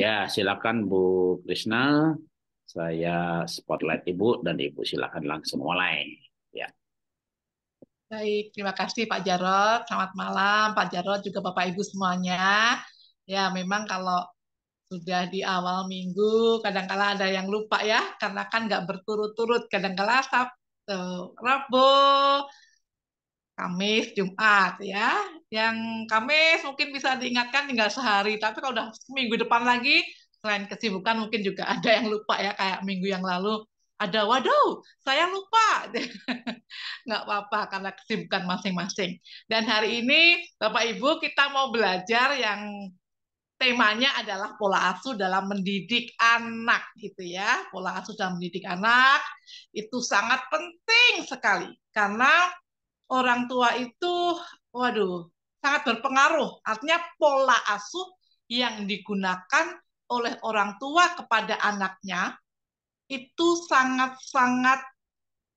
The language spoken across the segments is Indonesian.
Ya, silakan Bu Krishna. Saya spotlight Ibu dan Ibu silakan langsung mulai. Ya. Baik, terima kasih Pak Jarod. Selamat malam Pak Jarod juga Bapak Ibu semuanya. Ya, memang kalau sudah di awal minggu, kadangkala -kadang ada yang lupa ya, karena kan nggak berturut-turut. Kadangkala -kadang Sabtu, Rabu, Kamis, Jumat ya. Yang Kamis mungkin bisa diingatkan tinggal sehari, tapi kalau udah minggu depan lagi, selain kesibukan mungkin juga ada yang lupa ya, kayak minggu yang lalu ada waduh saya lupa nggak apa-apa karena kesibukan masing-masing dan hari ini bapak ibu kita mau belajar yang temanya adalah pola asuh dalam mendidik anak gitu ya pola asuh dalam mendidik anak itu sangat penting sekali karena orang tua itu, waduh, sangat berpengaruh. Artinya pola asuh yang digunakan oleh orang tua kepada anaknya itu sangat-sangat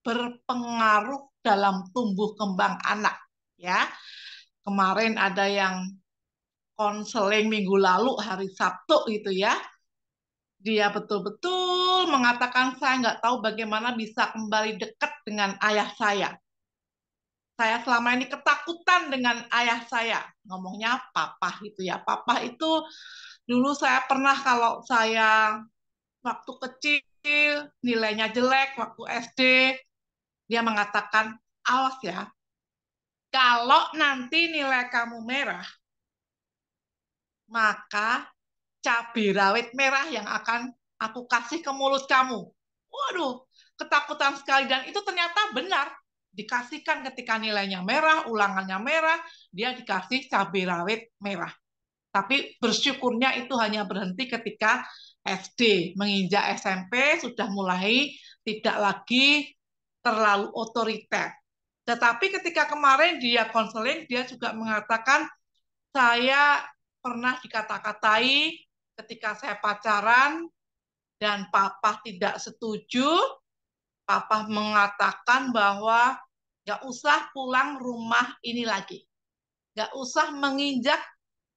berpengaruh dalam tumbuh kembang anak ya. Kemarin ada yang konseling minggu lalu hari Sabtu gitu ya. Dia betul-betul mengatakan saya nggak tahu bagaimana bisa kembali dekat dengan ayah saya saya selama ini ketakutan dengan ayah saya. Ngomongnya papa gitu ya. Papa itu dulu saya pernah kalau saya waktu kecil nilainya jelek waktu SD dia mengatakan awas ya kalau nanti nilai kamu merah maka cabai rawit merah yang akan aku kasih ke mulut kamu waduh ketakutan sekali dan itu ternyata benar dikasihkan ketika nilainya merah, ulangannya merah, dia dikasih cabai rawit merah. Tapi bersyukurnya itu hanya berhenti ketika SD, menginjak SMP sudah mulai tidak lagi terlalu otoriter. Tetapi ketika kemarin dia konseling, dia juga mengatakan, saya pernah dikata-katai ketika saya pacaran dan papa tidak setuju, Papa mengatakan bahwa gak usah pulang rumah ini lagi. Gak usah menginjak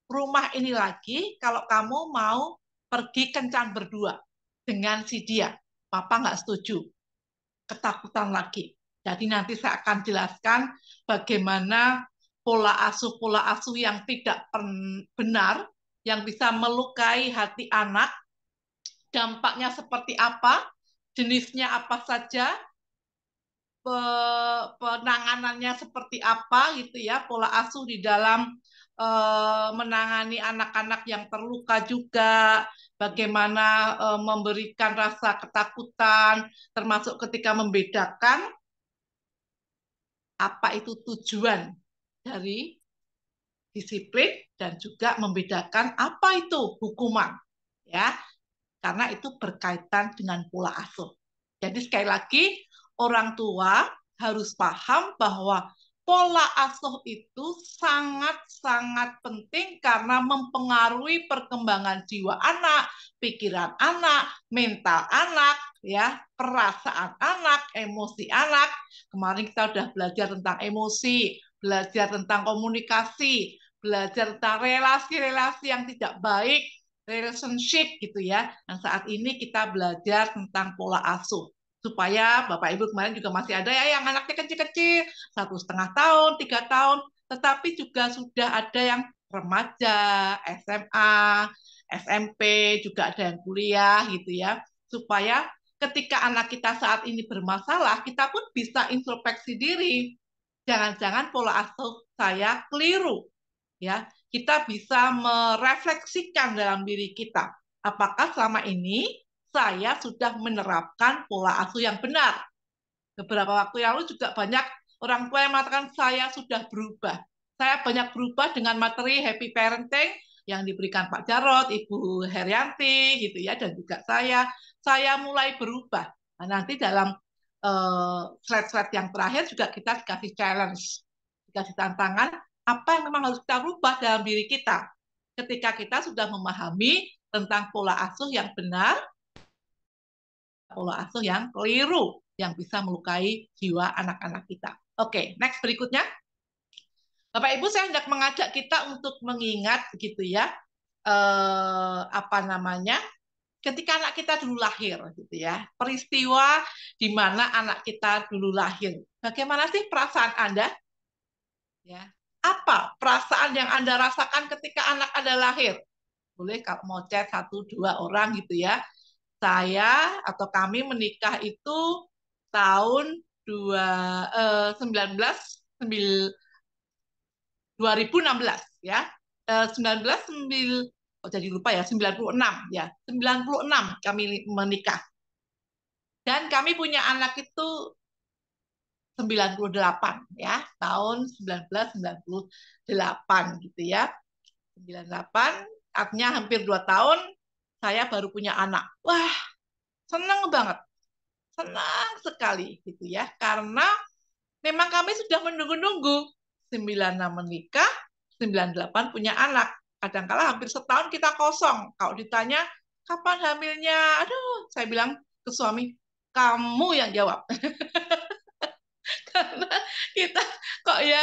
rumah ini lagi kalau kamu mau pergi kencan berdua dengan si dia. Papa nggak setuju. Ketakutan lagi. Jadi nanti saya akan jelaskan bagaimana pola asuh-pola asuh yang tidak benar, yang bisa melukai hati anak, dampaknya seperti apa, jenisnya apa saja, penanganannya seperti apa gitu ya, pola asuh di dalam eh, menangani anak-anak yang terluka juga, bagaimana eh, memberikan rasa ketakutan, termasuk ketika membedakan apa itu tujuan dari disiplin dan juga membedakan apa itu hukuman ya karena itu berkaitan dengan pola asuh. Jadi sekali lagi, orang tua harus paham bahwa pola asuh itu sangat-sangat penting karena mempengaruhi perkembangan jiwa anak, pikiran anak, mental anak, ya, perasaan anak, emosi anak. Kemarin kita sudah belajar tentang emosi, belajar tentang komunikasi, belajar tentang relasi-relasi yang tidak baik, relationship gitu ya. Yang nah, saat ini kita belajar tentang pola asuh supaya bapak ibu kemarin juga masih ada ya yang anaknya kecil-kecil satu setengah tahun tiga tahun tetapi juga sudah ada yang remaja SMA SMP juga ada yang kuliah gitu ya supaya ketika anak kita saat ini bermasalah kita pun bisa introspeksi diri jangan-jangan pola asuh saya keliru ya kita bisa merefleksikan dalam diri kita. Apakah selama ini saya sudah menerapkan pola asuh yang benar? Beberapa waktu yang lalu juga banyak orang tua yang mengatakan saya sudah berubah. Saya banyak berubah dengan materi happy parenting yang diberikan Pak Jarot, Ibu Herianti, gitu ya, dan juga saya. Saya mulai berubah. Nah, nanti dalam slide eh, thread yang terakhir juga kita dikasih challenge, dikasih tantangan apa yang memang harus kita rubah dalam diri kita ketika kita sudah memahami tentang pola asuh yang benar, pola asuh yang keliru yang bisa melukai jiwa anak-anak kita. Oke, okay, next berikutnya. Bapak Ibu saya hendak mengajak kita untuk mengingat gitu ya eh, apa namanya ketika anak kita dulu lahir gitu ya peristiwa di mana anak kita dulu lahir bagaimana sih perasaan anda ya apa perasaan yang Anda rasakan ketika anak Anda lahir? Boleh kalau mau chat satu dua orang gitu ya. Saya atau kami menikah itu tahun 2, eh, 19 9, 2016 ya. Eh, 19 9, oh jadi lupa ya 96 ya. 96 kami menikah. Dan kami punya anak itu 98 ya, tahun 1998 gitu ya. 98 artinya hampir dua tahun saya baru punya anak. Wah, seneng banget. Senang sekali gitu ya karena memang kami sudah menunggu-nunggu 96 menikah, 98 punya anak. Kadangkala hampir setahun kita kosong. Kalau ditanya kapan hamilnya, aduh, saya bilang ke suami, kamu yang jawab. karena kita kok ya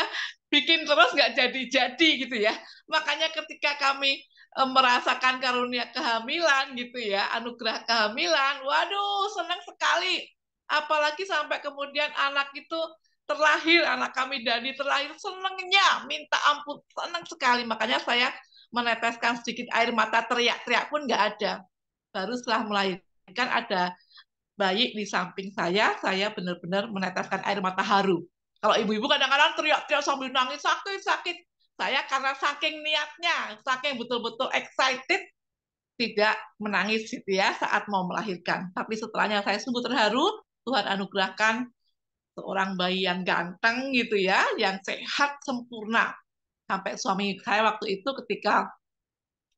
bikin terus nggak jadi-jadi gitu ya. Makanya ketika kami eh, merasakan karunia kehamilan gitu ya, anugerah kehamilan, waduh senang sekali. Apalagi sampai kemudian anak itu terlahir, anak kami Dani terlahir senengnya minta ampun, senang sekali. Makanya saya meneteskan sedikit air mata teriak-teriak pun nggak ada. Baru setelah melahirkan ada bayi di samping saya, saya benar-benar meneteskan air mata haru. Kalau ibu-ibu kadang-kadang teriak-teriak sambil nangis, sakit, sakit. Saya karena saking niatnya, saking betul-betul excited, tidak menangis gitu ya saat mau melahirkan. Tapi setelahnya saya sungguh terharu, Tuhan anugerahkan seorang bayi yang ganteng gitu ya, yang sehat, sempurna. Sampai suami saya waktu itu ketika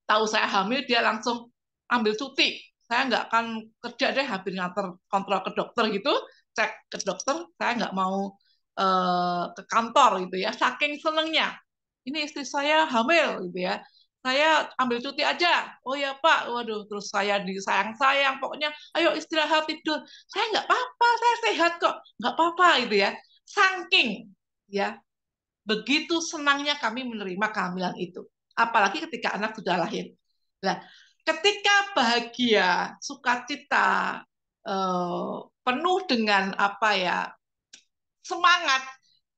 tahu saya hamil, dia langsung ambil cuti saya nggak akan kerja deh hampir nganter kontrol ke dokter gitu cek ke dokter saya nggak mau uh, ke kantor gitu ya saking senengnya ini istri saya hamil gitu ya saya ambil cuti aja oh ya pak waduh terus saya disayang sayang pokoknya ayo istirahat tidur saya nggak apa-apa saya sehat kok nggak apa-apa gitu ya saking ya begitu senangnya kami menerima kehamilan itu apalagi ketika anak sudah lahir Nah, ketika bahagia, sukacita, eh, penuh dengan apa ya semangat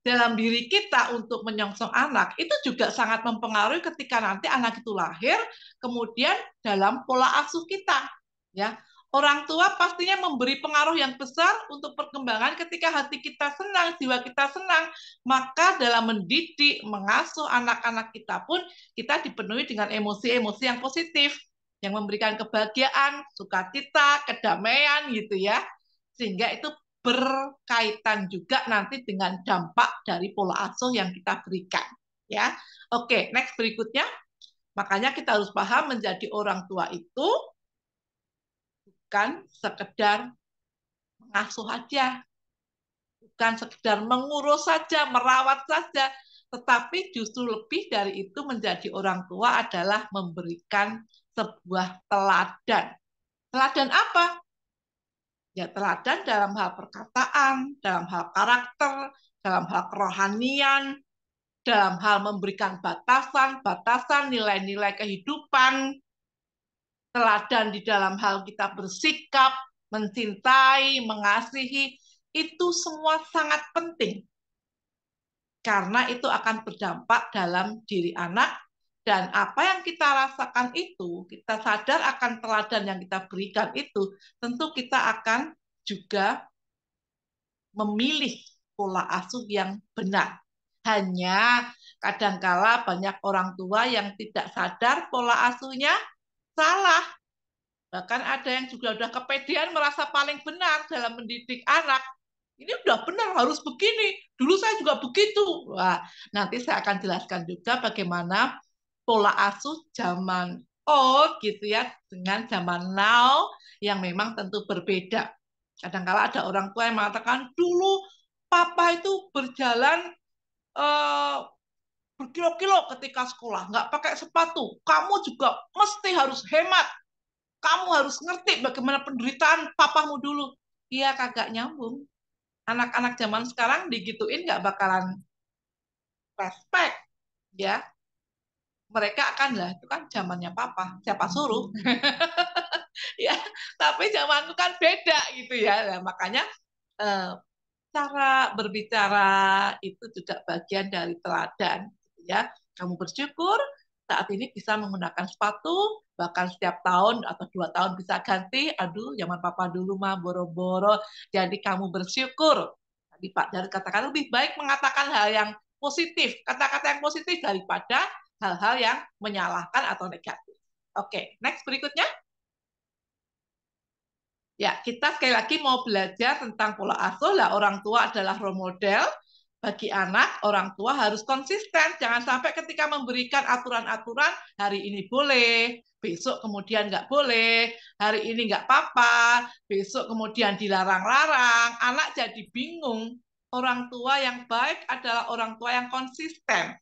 dalam diri kita untuk menyongsong anak itu juga sangat mempengaruhi ketika nanti anak itu lahir kemudian dalam pola asuh kita ya orang tua pastinya memberi pengaruh yang besar untuk perkembangan ketika hati kita senang jiwa kita senang maka dalam mendidik mengasuh anak-anak kita pun kita dipenuhi dengan emosi-emosi yang positif yang memberikan kebahagiaan, sukacita, kedamaian gitu ya. Sehingga itu berkaitan juga nanti dengan dampak dari pola asuh yang kita berikan ya. Oke, next berikutnya. Makanya kita harus paham menjadi orang tua itu bukan sekedar mengasuh saja. Bukan sekedar mengurus saja, merawat saja, tetapi justru lebih dari itu menjadi orang tua adalah memberikan sebuah teladan. Teladan apa? Ya teladan dalam hal perkataan, dalam hal karakter, dalam hal kerohanian, dalam hal memberikan batasan, batasan nilai-nilai kehidupan, teladan di dalam hal kita bersikap, mencintai, mengasihi, itu semua sangat penting. Karena itu akan berdampak dalam diri anak, dan apa yang kita rasakan itu, kita sadar akan teladan yang kita berikan itu, tentu kita akan juga memilih pola asuh yang benar. Hanya kadangkala banyak orang tua yang tidak sadar pola asuhnya salah. Bahkan ada yang juga sudah kepedean merasa paling benar dalam mendidik anak. Ini udah benar, harus begini. Dulu saya juga begitu. Wah, nanti saya akan jelaskan juga bagaimana pola asuh zaman old oh gitu ya dengan zaman now yang memang tentu berbeda. Kadangkala ada orang tua yang mengatakan dulu papa itu berjalan uh, berkilo-kilo ketika sekolah, nggak pakai sepatu. Kamu juga mesti harus hemat. Kamu harus ngerti bagaimana penderitaan papamu dulu. Iya kagak nyambung. Anak-anak zaman sekarang digituin nggak bakalan respect ya mereka akan lah itu kan zamannya papa siapa suruh ya tapi zamanku kan beda gitu ya nah, makanya eh, cara berbicara itu juga bagian dari teladan gitu ya kamu bersyukur saat ini bisa menggunakan sepatu bahkan setiap tahun atau dua tahun bisa ganti aduh zaman papa dulu mah boro-boro jadi kamu bersyukur tadi pak dari katakan lebih baik mengatakan hal yang positif kata-kata yang positif daripada hal-hal yang menyalahkan atau negatif. Oke, okay, next berikutnya. Ya, kita sekali lagi mau belajar tentang pola asuh. Lah, orang tua adalah role model bagi anak. Orang tua harus konsisten. Jangan sampai ketika memberikan aturan-aturan hari ini boleh, besok kemudian nggak boleh, hari ini nggak apa-apa, besok kemudian dilarang-larang. Anak jadi bingung. Orang tua yang baik adalah orang tua yang konsisten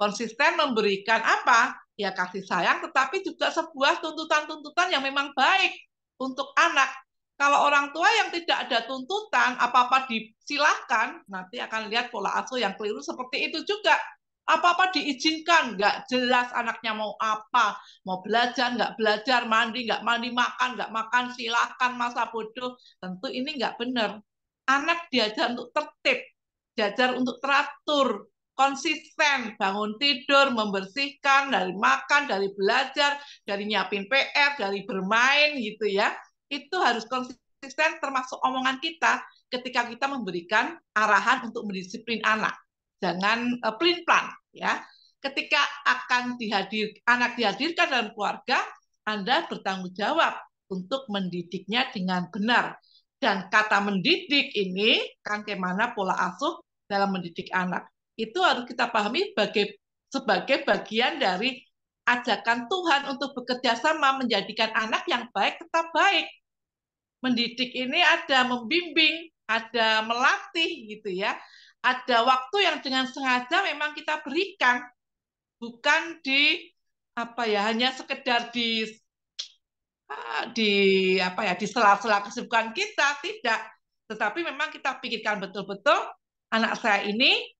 konsisten memberikan apa? Ya kasih sayang, tetapi juga sebuah tuntutan-tuntutan yang memang baik untuk anak. Kalau orang tua yang tidak ada tuntutan, apa-apa disilahkan, nanti akan lihat pola asuh yang keliru seperti itu juga. Apa-apa diizinkan, nggak jelas anaknya mau apa, mau belajar, nggak belajar, mandi, nggak mandi, makan, nggak makan, silahkan masa bodoh. Tentu ini nggak benar. Anak diajar untuk tertib, diajar untuk teratur, konsisten bangun tidur membersihkan dari makan dari belajar dari nyiapin PR dari bermain gitu ya itu harus konsisten termasuk omongan kita ketika kita memberikan arahan untuk mendisiplin anak jangan uh, eh, plin plan ya ketika akan dihadir anak dihadirkan dalam keluarga anda bertanggung jawab untuk mendidiknya dengan benar dan kata mendidik ini kan kemana pola asuh dalam mendidik anak itu harus kita pahami sebagai sebagai bagian dari ajakan Tuhan untuk bekerja sama menjadikan anak yang baik tetap baik. Mendidik ini ada membimbing, ada melatih gitu ya. Ada waktu yang dengan sengaja memang kita berikan bukan di apa ya hanya sekedar di ah, di apa ya di sela-sela kesibukan kita tidak tetapi memang kita pikirkan betul-betul anak saya ini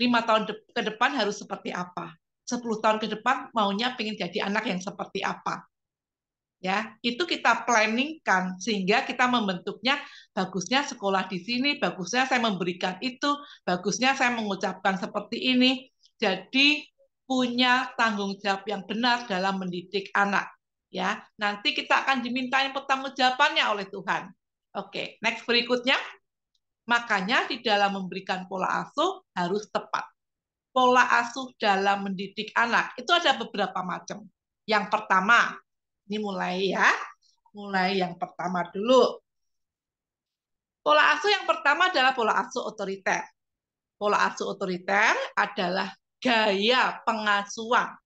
lima tahun de ke depan harus seperti apa, sepuluh tahun ke depan maunya pengen jadi anak yang seperti apa. Ya, itu kita planningkan sehingga kita membentuknya bagusnya sekolah di sini, bagusnya saya memberikan itu, bagusnya saya mengucapkan seperti ini. Jadi punya tanggung jawab yang benar dalam mendidik anak. Ya, nanti kita akan dimintain jawabannya oleh Tuhan. Oke, next berikutnya. Makanya di dalam memberikan pola asuh harus tepat. Pola asuh dalam mendidik anak itu ada beberapa macam. Yang pertama, ini mulai ya, mulai yang pertama dulu. Pola asuh yang pertama adalah pola asuh otoriter. Pola asuh otoriter adalah gaya pengasuhan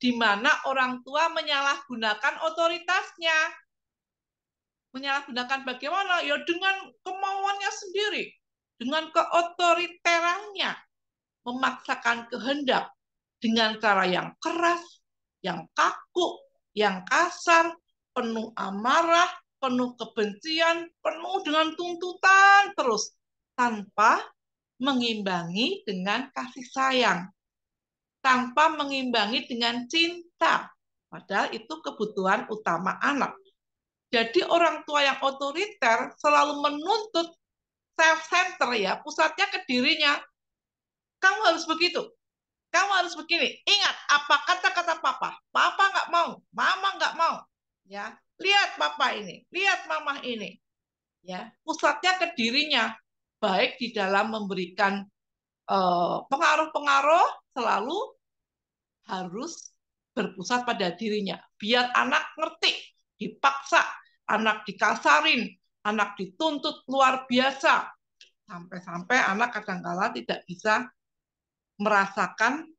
di mana orang tua menyalahgunakan otoritasnya menyalahgunakan bagaimana? Ya dengan kemauannya sendiri, dengan keotoriterannya, memaksakan kehendak dengan cara yang keras, yang kaku, yang kasar, penuh amarah, penuh kebencian, penuh dengan tuntutan terus tanpa mengimbangi dengan kasih sayang, tanpa mengimbangi dengan cinta. Padahal itu kebutuhan utama anak. Jadi orang tua yang otoriter selalu menuntut self-center ya, pusatnya ke dirinya. Kamu harus begitu. Kamu harus begini. Ingat apa kata-kata papa. Papa nggak mau, mama nggak mau. Ya, lihat papa ini, lihat mama ini. Ya, pusatnya ke dirinya. Baik di dalam memberikan eh, pengaruh-pengaruh selalu harus berpusat pada dirinya. Biar anak ngerti, dipaksa anak dikasarin, anak dituntut luar biasa, sampai-sampai anak kadangkala tidak bisa merasakan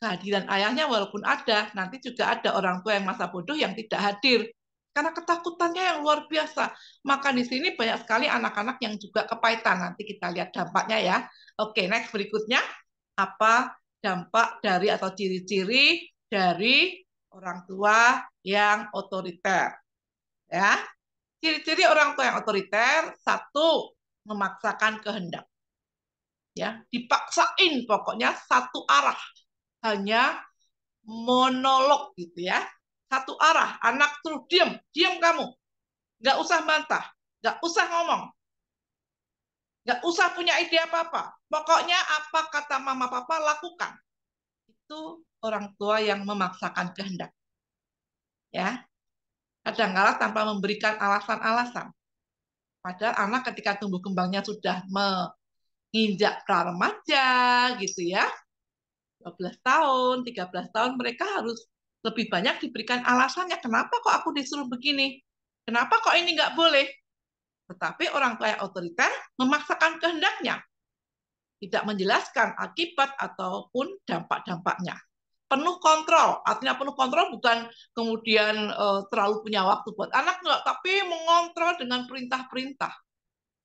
kehadiran ayahnya walaupun ada, nanti juga ada orang tua yang masa bodoh yang tidak hadir. Karena ketakutannya yang luar biasa. Maka di sini banyak sekali anak-anak yang juga kepahitan. Nanti kita lihat dampaknya ya. Oke, next berikutnya. Apa dampak dari atau ciri-ciri dari orang tua yang otoriter. Ya, ciri-ciri orang tua yang otoriter satu memaksakan kehendak, ya dipaksain pokoknya satu arah hanya monolog gitu ya satu arah anak terus diam diam kamu nggak usah bantah nggak usah ngomong nggak usah punya ide apa apa pokoknya apa kata mama papa lakukan itu orang tua yang memaksakan kehendak ya kadangkala tanpa memberikan alasan-alasan. Padahal anak ketika tumbuh kembangnya sudah menginjak pra remaja gitu ya. 12 tahun, 13 tahun mereka harus lebih banyak diberikan alasannya kenapa kok aku disuruh begini? Kenapa kok ini nggak boleh? Tetapi orang tua yang otoriter memaksakan kehendaknya. Tidak menjelaskan akibat ataupun dampak-dampaknya penuh kontrol. Artinya penuh kontrol bukan kemudian uh, terlalu punya waktu buat anak enggak, tapi mengontrol dengan perintah-perintah.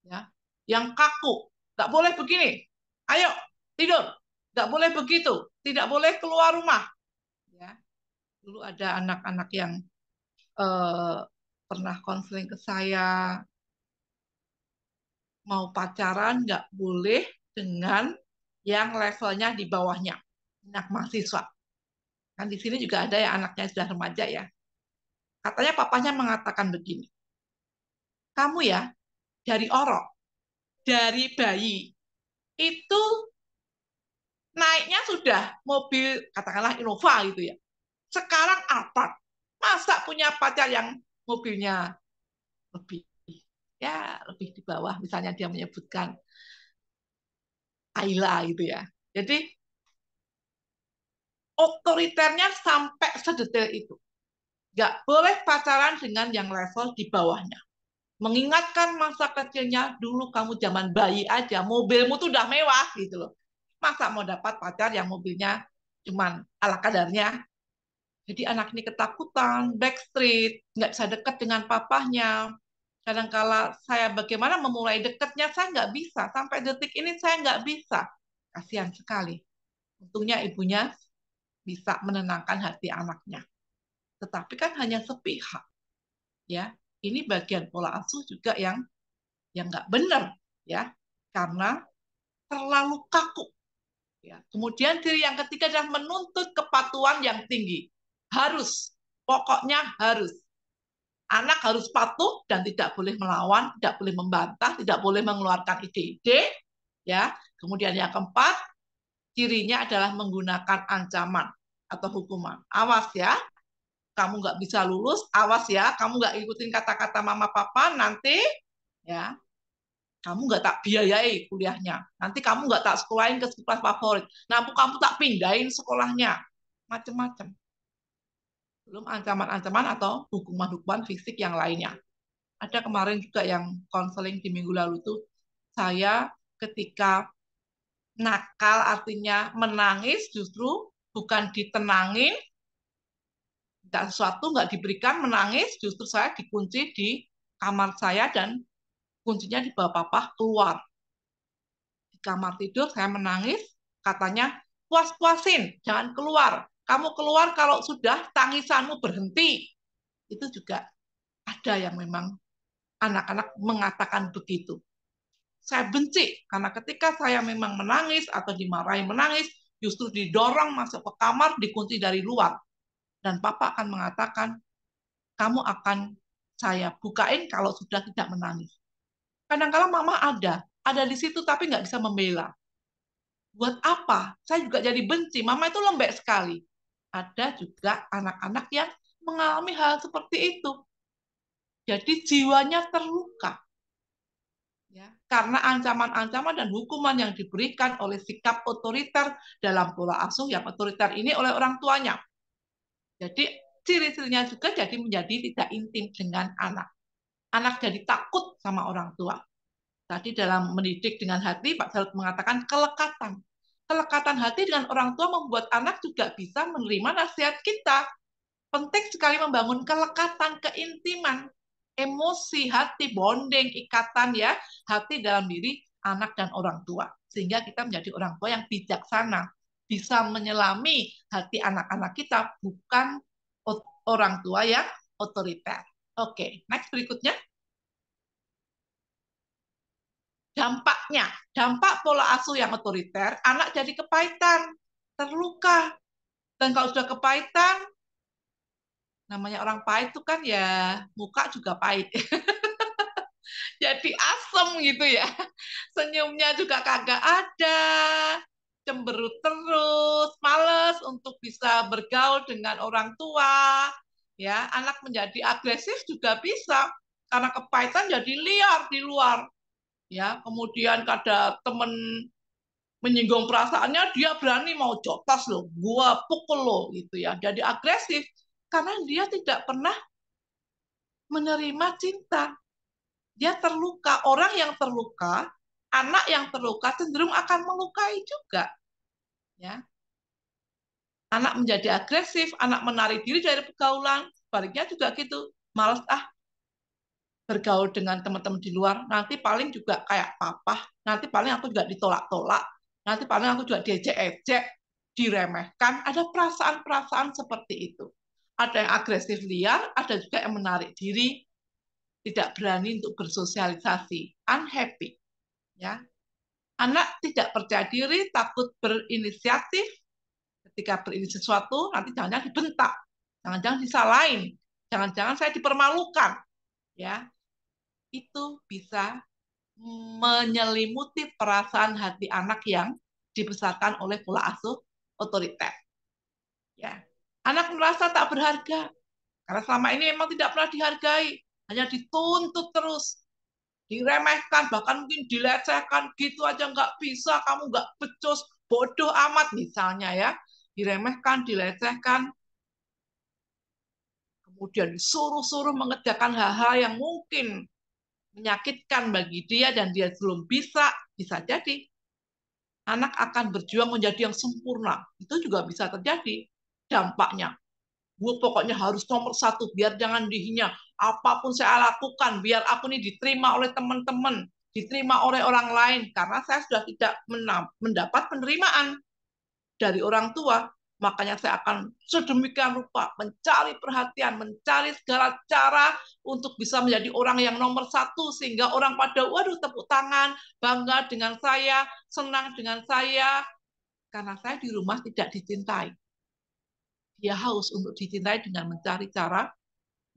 Ya. Yang kaku. Enggak boleh begini. Ayo tidur. Enggak boleh begitu. Tidak boleh keluar rumah. Ya. Dulu ada anak-anak yang uh, pernah konseling ke saya mau pacaran nggak boleh dengan yang levelnya di bawahnya anak mahasiswa Kan di sini juga ada ya anaknya sudah remaja ya. Katanya papanya mengatakan begini. Kamu ya, dari orok, dari bayi, itu naiknya sudah mobil, katakanlah Innova gitu ya. Sekarang apa? Masa punya pacar yang mobilnya lebih ya lebih di bawah misalnya dia menyebutkan Ayla gitu ya. Jadi otoriternya sampai sedetail itu. Gak boleh pacaran dengan yang level di bawahnya. Mengingatkan masa kecilnya, dulu kamu zaman bayi aja, mobilmu tuh udah mewah gitu loh. Masa mau dapat pacar yang mobilnya cuman ala kadarnya? Jadi anak ini ketakutan, backstreet, nggak bisa dekat dengan papahnya. Kadangkala saya bagaimana memulai dekatnya, saya nggak bisa. Sampai detik ini saya nggak bisa. Kasihan sekali. Untungnya ibunya bisa menenangkan hati anaknya. Tetapi kan hanya sepihak. Ya, ini bagian pola asuh juga yang yang nggak benar ya karena terlalu kaku ya kemudian diri yang ketiga adalah menuntut kepatuhan yang tinggi harus pokoknya harus anak harus patuh dan tidak boleh melawan tidak boleh membantah tidak boleh mengeluarkan ide-ide ya kemudian yang keempat cirinya adalah menggunakan ancaman atau hukuman. Awas ya, kamu nggak bisa lulus, awas ya, kamu nggak ikutin kata-kata mama papa nanti, ya, kamu nggak tak biayai kuliahnya, nanti kamu nggak tak sekolahin ke sekolah favorit, nampu kamu tak pindahin sekolahnya, macem-macem. Belum ancaman-ancaman atau hukuman-hukuman fisik yang lainnya. Ada kemarin juga yang konseling di minggu lalu tuh, saya ketika nakal artinya menangis justru bukan ditenangin dan sesuatu nggak diberikan menangis justru saya dikunci di kamar saya dan kuncinya di bawah papa keluar di kamar tidur saya menangis katanya puas puasin jangan keluar kamu keluar kalau sudah tangisanmu berhenti itu juga ada yang memang anak-anak mengatakan begitu saya benci karena ketika saya memang menangis atau dimarahi menangis, justru didorong masuk ke kamar, dikunci dari luar. Dan papa akan mengatakan, kamu akan saya bukain kalau sudah tidak menangis. kadang -kadang mama ada, ada di situ tapi nggak bisa membela. Buat apa? Saya juga jadi benci. Mama itu lembek sekali. Ada juga anak-anak yang mengalami hal seperti itu. Jadi jiwanya terluka ya, karena ancaman-ancaman dan hukuman yang diberikan oleh sikap otoriter dalam pola asuh yang otoriter ini oleh orang tuanya. Jadi ciri-cirinya juga jadi menjadi tidak intim dengan anak. Anak jadi takut sama orang tua. Tadi dalam mendidik dengan hati, Pak Jarod mengatakan kelekatan. Kelekatan hati dengan orang tua membuat anak juga bisa menerima nasihat kita. Penting sekali membangun kelekatan, keintiman, emosi, hati, bonding, ikatan ya, hati dalam diri anak dan orang tua. Sehingga kita menjadi orang tua yang bijaksana, bisa menyelami hati anak-anak kita, bukan orang tua yang otoriter. Oke, next berikutnya. Dampaknya, dampak pola asuh yang otoriter, anak jadi kepahitan, terluka. Dan kalau sudah kepahitan, namanya orang pahit tuh kan ya muka juga pahit. Jadi asem gitu ya. Senyumnya juga kagak ada, cemberut terus, males untuk bisa bergaul dengan orang tua. Ya, anak menjadi agresif juga bisa karena kepahitan jadi liar di luar. Ya, kemudian kada temen menyinggung perasaannya dia berani mau jotos loh, gua pukul lo gitu ya. Jadi agresif karena dia tidak pernah menerima cinta. Dia terluka. Orang yang terluka, anak yang terluka cenderung akan melukai juga. Ya. Anak menjadi agresif, anak menarik diri dari pergaulan, sebaliknya juga gitu. Males ah bergaul dengan teman-teman di luar, nanti paling juga kayak papa, nanti paling aku juga ditolak-tolak, nanti paling aku juga diejek-ejek, diremehkan, ada perasaan-perasaan seperti itu ada yang agresif liar, ada juga yang menarik diri, tidak berani untuk bersosialisasi, unhappy. Ya. Anak tidak percaya diri, takut berinisiatif, ketika berinisiatif sesuatu, nanti jangan-jangan dibentak, jangan-jangan disalahin, jangan-jangan saya dipermalukan. ya Itu bisa menyelimuti perasaan hati anak yang dibesarkan oleh pola asuh otoriter. Ya. Anak merasa tak berharga karena selama ini memang tidak pernah dihargai, hanya dituntut terus, diremehkan, bahkan mungkin dilecehkan, gitu aja nggak bisa, kamu nggak pecus bodoh amat misalnya ya, diremehkan, dilecehkan, kemudian disuruh-suruh mengerjakan hal-hal yang mungkin menyakitkan bagi dia dan dia belum bisa, bisa jadi anak akan berjuang menjadi yang sempurna. Itu juga bisa terjadi dampaknya. Gue pokoknya harus nomor satu, biar jangan dihina. Apapun saya lakukan, biar aku ini diterima oleh teman-teman, diterima oleh orang lain, karena saya sudah tidak mendapat penerimaan dari orang tua. Makanya saya akan sedemikian rupa mencari perhatian, mencari segala cara untuk bisa menjadi orang yang nomor satu. Sehingga orang pada, waduh tepuk tangan, bangga dengan saya, senang dengan saya. Karena saya di rumah tidak dicintai dia haus untuk dicintai dengan mencari cara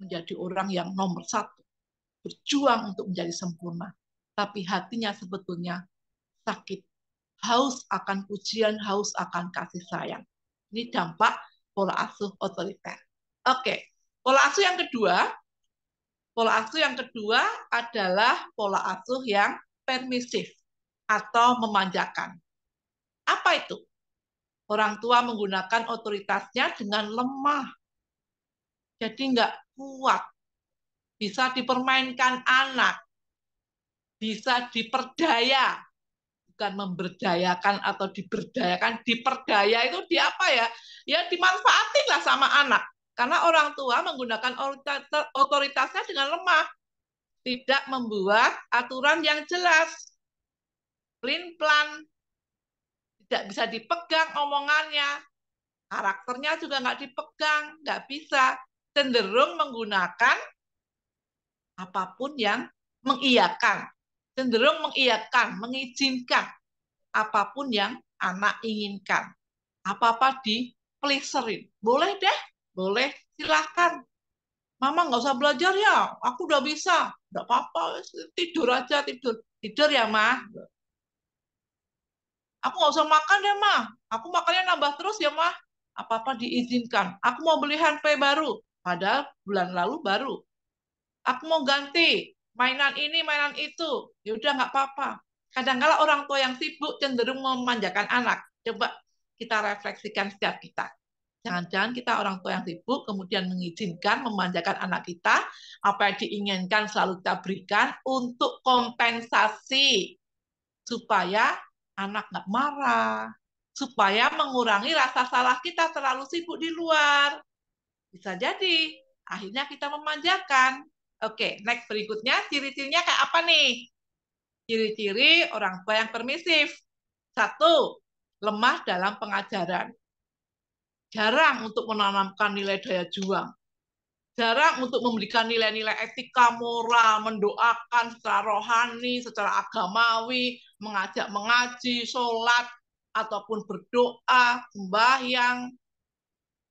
menjadi orang yang nomor satu, berjuang untuk menjadi sempurna, tapi hatinya sebetulnya sakit, haus akan pujian, haus akan kasih sayang. Ini dampak pola asuh otoriter. Oke, pola asuh yang kedua, pola asuh yang kedua adalah pola asuh yang permisif atau memanjakan. Apa itu? Orang tua menggunakan otoritasnya dengan lemah. Jadi nggak kuat. Bisa dipermainkan anak. Bisa diperdaya. Bukan memberdayakan atau diberdayakan. Diperdaya itu di apa ya? Ya dimanfaatin lah sama anak. Karena orang tua menggunakan otoritasnya dengan lemah. Tidak membuat aturan yang jelas. Plin-plan, tidak bisa dipegang omongannya, karakternya juga nggak dipegang, nggak bisa, cenderung menggunakan apapun yang mengiyakan, cenderung mengiyakan, mengizinkan apapun yang anak inginkan, apa-apa di pleaserin, boleh deh, boleh, silahkan. Mama nggak usah belajar ya, aku udah bisa, nggak apa-apa, tidur aja tidur, tidur ya mah, aku nggak usah makan deh ya, mah aku makannya nambah terus ya mah apa apa diizinkan aku mau beli handphone baru padahal bulan lalu baru aku mau ganti mainan ini mainan itu ya udah nggak apa-apa kadang kadangkala orang tua yang sibuk cenderung memanjakan anak coba kita refleksikan setiap kita jangan-jangan kita orang tua yang sibuk kemudian mengizinkan memanjakan anak kita apa yang diinginkan selalu kita berikan untuk kompensasi supaya anak nggak marah, supaya mengurangi rasa salah kita terlalu sibuk di luar. Bisa jadi akhirnya kita memanjakan. Oke, next berikutnya ciri-cirinya kayak apa nih? Ciri-ciri orang tua yang permisif. Satu, lemah dalam pengajaran. Jarang untuk menanamkan nilai daya juang jarang untuk memberikan nilai-nilai etika, moral, mendoakan secara rohani, secara agamawi, mengajak mengaji, sholat, ataupun berdoa, sembahyang.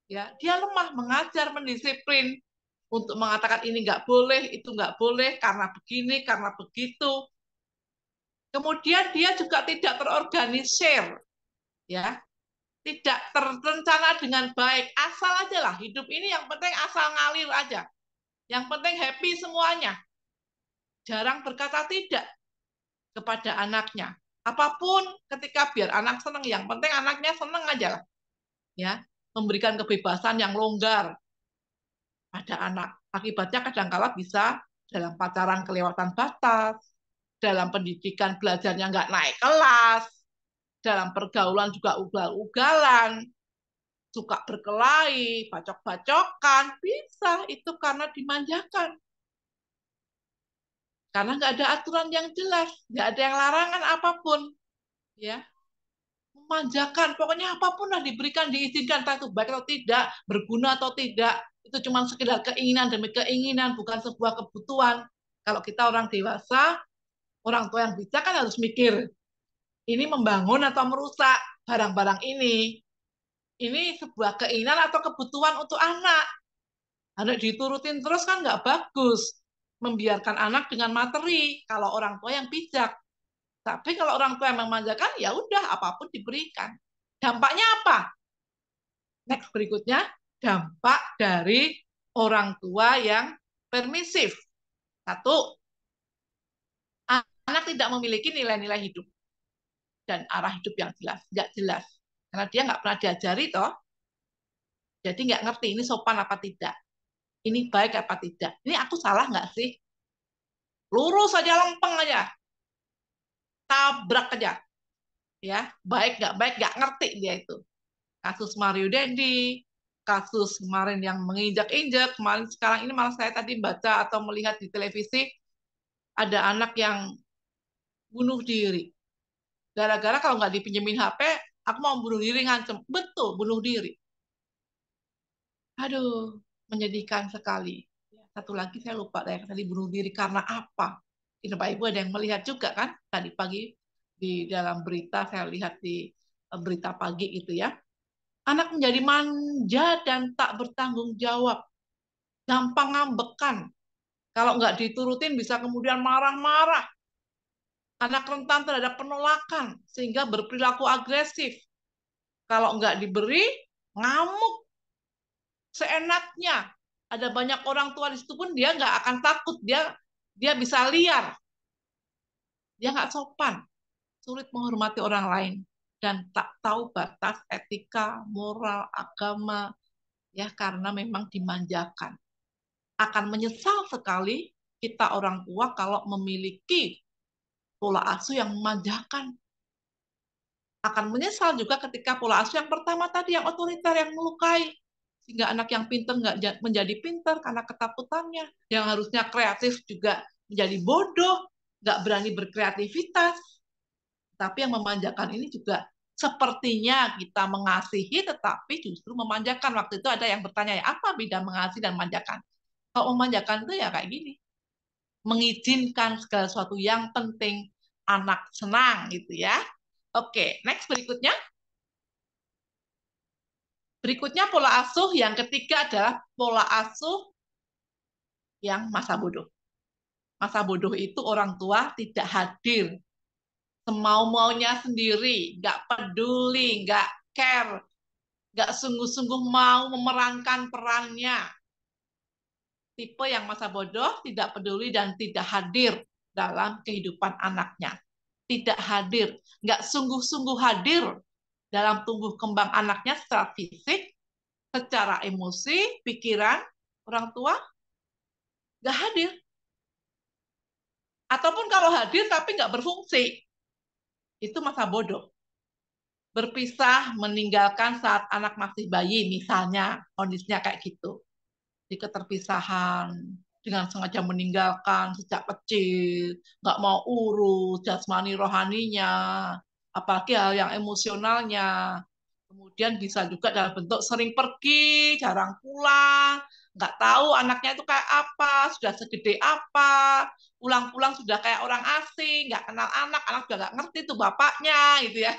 Ya, dia lemah mengajar, mendisiplin untuk mengatakan ini nggak boleh, itu nggak boleh, karena begini, karena begitu. Kemudian dia juga tidak terorganisir. Ya, tidak terencana dengan baik. Asal aja lah hidup ini yang penting asal ngalir aja. Yang penting happy semuanya. Jarang berkata tidak kepada anaknya. Apapun ketika biar anak seneng, yang penting anaknya seneng aja lah. Ya, memberikan kebebasan yang longgar pada anak. Akibatnya kadang kadangkala bisa dalam pacaran kelewatan batas, dalam pendidikan belajarnya nggak naik kelas, dalam pergaulan juga ugal-ugalan, suka berkelahi, bacok-bacokan, bisa itu karena dimanjakan. Karena nggak ada aturan yang jelas, nggak ada yang larangan apapun. Ya, memanjakan, pokoknya apapun lah diberikan, diizinkan, entah itu baik atau tidak, berguna atau tidak, itu cuma sekedar keinginan demi keinginan, bukan sebuah kebutuhan. Kalau kita orang dewasa, orang tua yang bijak kan harus mikir, ini membangun atau merusak barang-barang ini. Ini sebuah keinginan atau kebutuhan untuk anak. Anak diturutin terus kan nggak bagus. Membiarkan anak dengan materi kalau orang tua yang bijak. Tapi kalau orang tua yang memanjakan, ya udah apapun diberikan. Dampaknya apa? Next berikutnya, dampak dari orang tua yang permisif. Satu, anak tidak memiliki nilai-nilai hidup dan arah hidup yang jelas. Nggak jelas. Karena dia nggak pernah diajari, toh. Jadi nggak ngerti ini sopan apa tidak. Ini baik apa tidak. Ini aku salah nggak sih? Lurus aja, lempeng aja. Tabrak aja. Ya, baik nggak baik, nggak ngerti dia itu. Kasus Mario Dendi, kasus kemarin yang menginjak-injak, kemarin sekarang ini malah saya tadi baca atau melihat di televisi, ada anak yang bunuh diri. Gara-gara kalau nggak dipinjemin HP, aku mau bunuh diri ngancem. Betul, bunuh diri. Aduh, menyedihkan sekali. Satu lagi saya lupa yang tadi bunuh diri karena apa? Ini Pak Ibu ada yang melihat juga kan tadi pagi di dalam berita saya lihat di eh, berita pagi itu ya. Anak menjadi manja dan tak bertanggung jawab. Gampang ngambekan. Kalau nggak diturutin bisa kemudian marah-marah. Anak rentan terhadap penolakan sehingga berperilaku agresif. Kalau nggak diberi, ngamuk seenaknya. Ada banyak orang tua di situ pun dia nggak akan takut, dia dia bisa liar. Dia nggak sopan, sulit menghormati orang lain dan tak tahu batas etika, moral, agama, ya karena memang dimanjakan. Akan menyesal sekali kita orang tua kalau memiliki pola asuh yang memanjakan. Akan menyesal juga ketika pola asuh yang pertama tadi, yang otoriter, yang melukai. Sehingga anak yang pinter nggak menjadi pinter karena ketakutannya. Yang harusnya kreatif juga menjadi bodoh, nggak berani berkreativitas. Tapi yang memanjakan ini juga sepertinya kita mengasihi tetapi justru memanjakan. Waktu itu ada yang bertanya, ya, apa beda mengasihi dan memanjakan? Kalau memanjakan itu ya kayak gini, mengizinkan segala sesuatu yang penting anak senang gitu ya. Oke, next berikutnya. Berikutnya pola asuh yang ketiga adalah pola asuh yang masa bodoh. Masa bodoh itu orang tua tidak hadir. Semau-maunya sendiri, nggak peduli, nggak care, nggak sungguh-sungguh mau memerankan perangnya tipe yang masa bodoh, tidak peduli dan tidak hadir dalam kehidupan anaknya. Tidak hadir, nggak sungguh-sungguh hadir dalam tumbuh kembang anaknya secara fisik, secara emosi, pikiran, orang tua, nggak hadir. Ataupun kalau hadir tapi nggak berfungsi, itu masa bodoh. Berpisah, meninggalkan saat anak masih bayi, misalnya, kondisinya kayak gitu di keterpisahan dengan sengaja meninggalkan sejak kecil, nggak mau urus jasmani rohaninya, apalagi hal yang emosionalnya. Kemudian bisa juga dalam bentuk sering pergi, jarang pulang, nggak tahu anaknya itu kayak apa, sudah segede apa, pulang-pulang sudah kayak orang asing, nggak kenal anak, anak juga nggak ngerti tuh bapaknya gitu ya.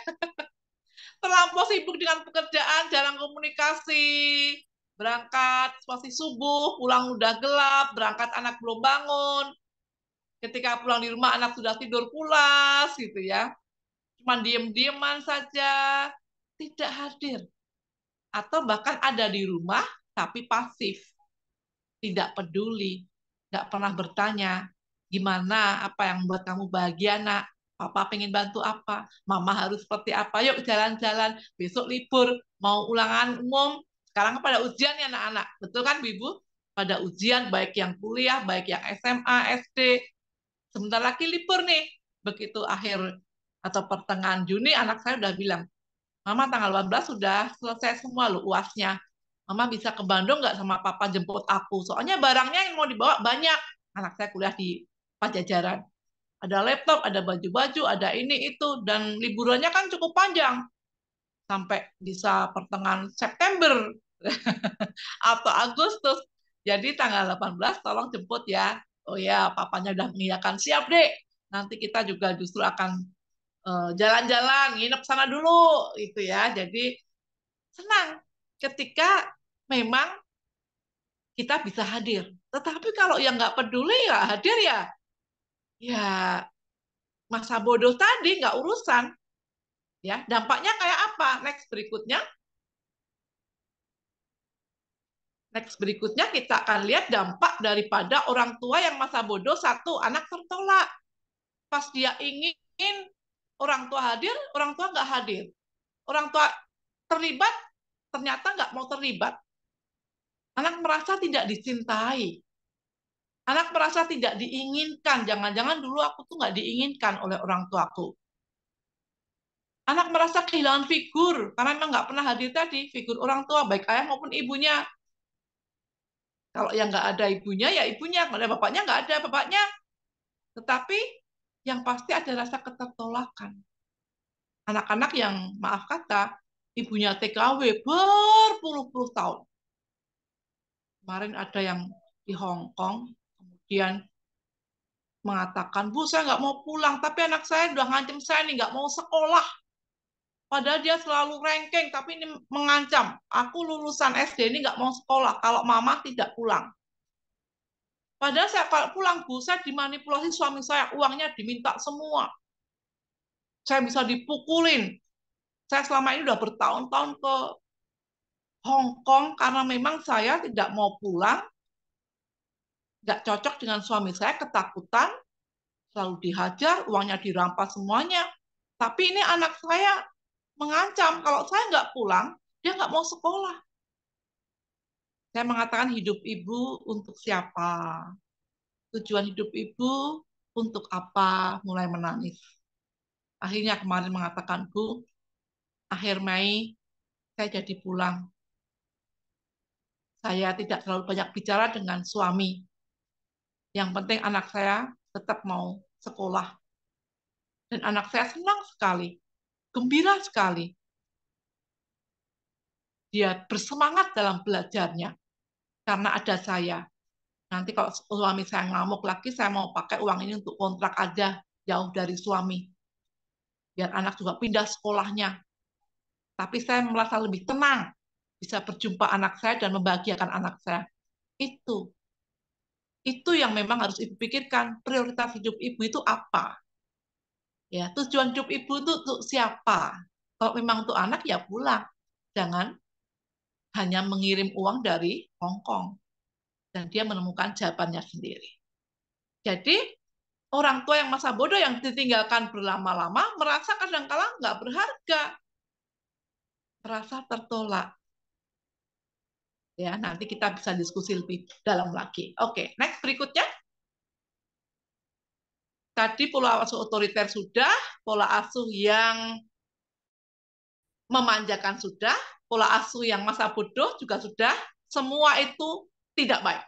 Terlampau sibuk dengan pekerjaan, jarang komunikasi, berangkat masih subuh, pulang udah gelap, berangkat anak belum bangun. Ketika pulang di rumah anak sudah tidur pulas gitu ya. Cuman diem-dieman saja, tidak hadir. Atau bahkan ada di rumah tapi pasif. Tidak peduli, nggak pernah bertanya, gimana, apa yang buat kamu bahagia nak, Papa pengen bantu apa? Mama harus seperti apa? Yuk jalan-jalan. Besok libur, mau ulangan umum, sekarang kan pada ujian ya anak-anak. Betul kan Ibu? Pada ujian baik yang kuliah, baik yang SMA, SD. Sebentar lagi libur nih. Begitu akhir atau pertengahan Juni anak saya udah bilang, Mama tanggal 18 sudah selesai semua loh uasnya. Mama bisa ke Bandung nggak sama papa jemput aku? Soalnya barangnya yang mau dibawa banyak. Anak saya kuliah di Pajajaran. Ada laptop, ada baju-baju, ada ini itu dan liburannya kan cukup panjang sampai bisa pertengahan September atau Agustus. Jadi tanggal 18 tolong jemput ya. Oh ya, papanya udah mengiyakan siap Dek. Nanti kita juga justru akan jalan eh, jalan-jalan, nginep sana dulu gitu ya. Jadi senang ketika memang kita bisa hadir. Tetapi kalau yang nggak peduli ya hadir ya. Ya masa bodoh tadi nggak urusan. Ya, dampaknya kayak apa? Next berikutnya. Next berikutnya kita akan lihat dampak daripada orang tua yang masa bodoh satu anak tertolak. Pas dia ingin orang tua hadir, orang tua nggak hadir. Orang tua terlibat, ternyata nggak mau terlibat. Anak merasa tidak dicintai. Anak merasa tidak diinginkan. Jangan-jangan dulu aku tuh nggak diinginkan oleh orang tuaku. Anak merasa kehilangan figur karena memang nggak pernah hadir tadi figur orang tua baik ayah maupun ibunya kalau yang nggak ada ibunya, ya ibunya. Kalau ada bapaknya, nggak ada bapaknya. Tetapi yang pasti ada rasa ketertolakan. Anak-anak yang, maaf kata, ibunya TKW berpuluh-puluh tahun. Kemarin ada yang di Hong Kong, kemudian mengatakan, Bu, saya nggak mau pulang, tapi anak saya udah ngancam saya nih, nggak mau sekolah. Padahal dia selalu ranking, tapi ini mengancam. Aku lulusan SD ini nggak mau sekolah kalau mama tidak pulang. Padahal saya kalau pulang, Bu, saya dimanipulasi suami saya. Uangnya diminta semua. Saya bisa dipukulin. Saya selama ini udah bertahun-tahun ke Hong Kong karena memang saya tidak mau pulang. Nggak cocok dengan suami saya, ketakutan. Selalu dihajar, uangnya dirampas semuanya. Tapi ini anak saya mengancam kalau saya nggak pulang, dia nggak mau sekolah. Saya mengatakan hidup ibu untuk siapa? Tujuan hidup ibu untuk apa? Mulai menangis. Akhirnya kemarin mengatakan, Bu, akhir Mei saya jadi pulang. Saya tidak terlalu banyak bicara dengan suami. Yang penting anak saya tetap mau sekolah. Dan anak saya senang sekali gembira sekali. Dia bersemangat dalam belajarnya karena ada saya. Nanti kalau suami saya ngamuk lagi, saya mau pakai uang ini untuk kontrak aja jauh dari suami. Biar anak juga pindah sekolahnya. Tapi saya merasa lebih tenang bisa berjumpa anak saya dan membahagiakan anak saya. Itu. Itu yang memang harus ibu pikirkan. Prioritas hidup ibu itu apa? Ya, tujuan hidup ibu itu untuk siapa? Kalau memang untuk anak ya pulang. Jangan hanya mengirim uang dari Hong Kong. Dan dia menemukan jawabannya sendiri. Jadi, orang tua yang masa bodoh yang ditinggalkan berlama-lama merasa kadang-kala -kadang nggak berharga. Merasa tertolak. Ya, nanti kita bisa diskusi lebih dalam lagi. Oke, next berikutnya. Tadi pola asuh otoriter sudah, pola asuh yang memanjakan sudah, pola asuh yang masa bodoh juga sudah, semua itu tidak baik.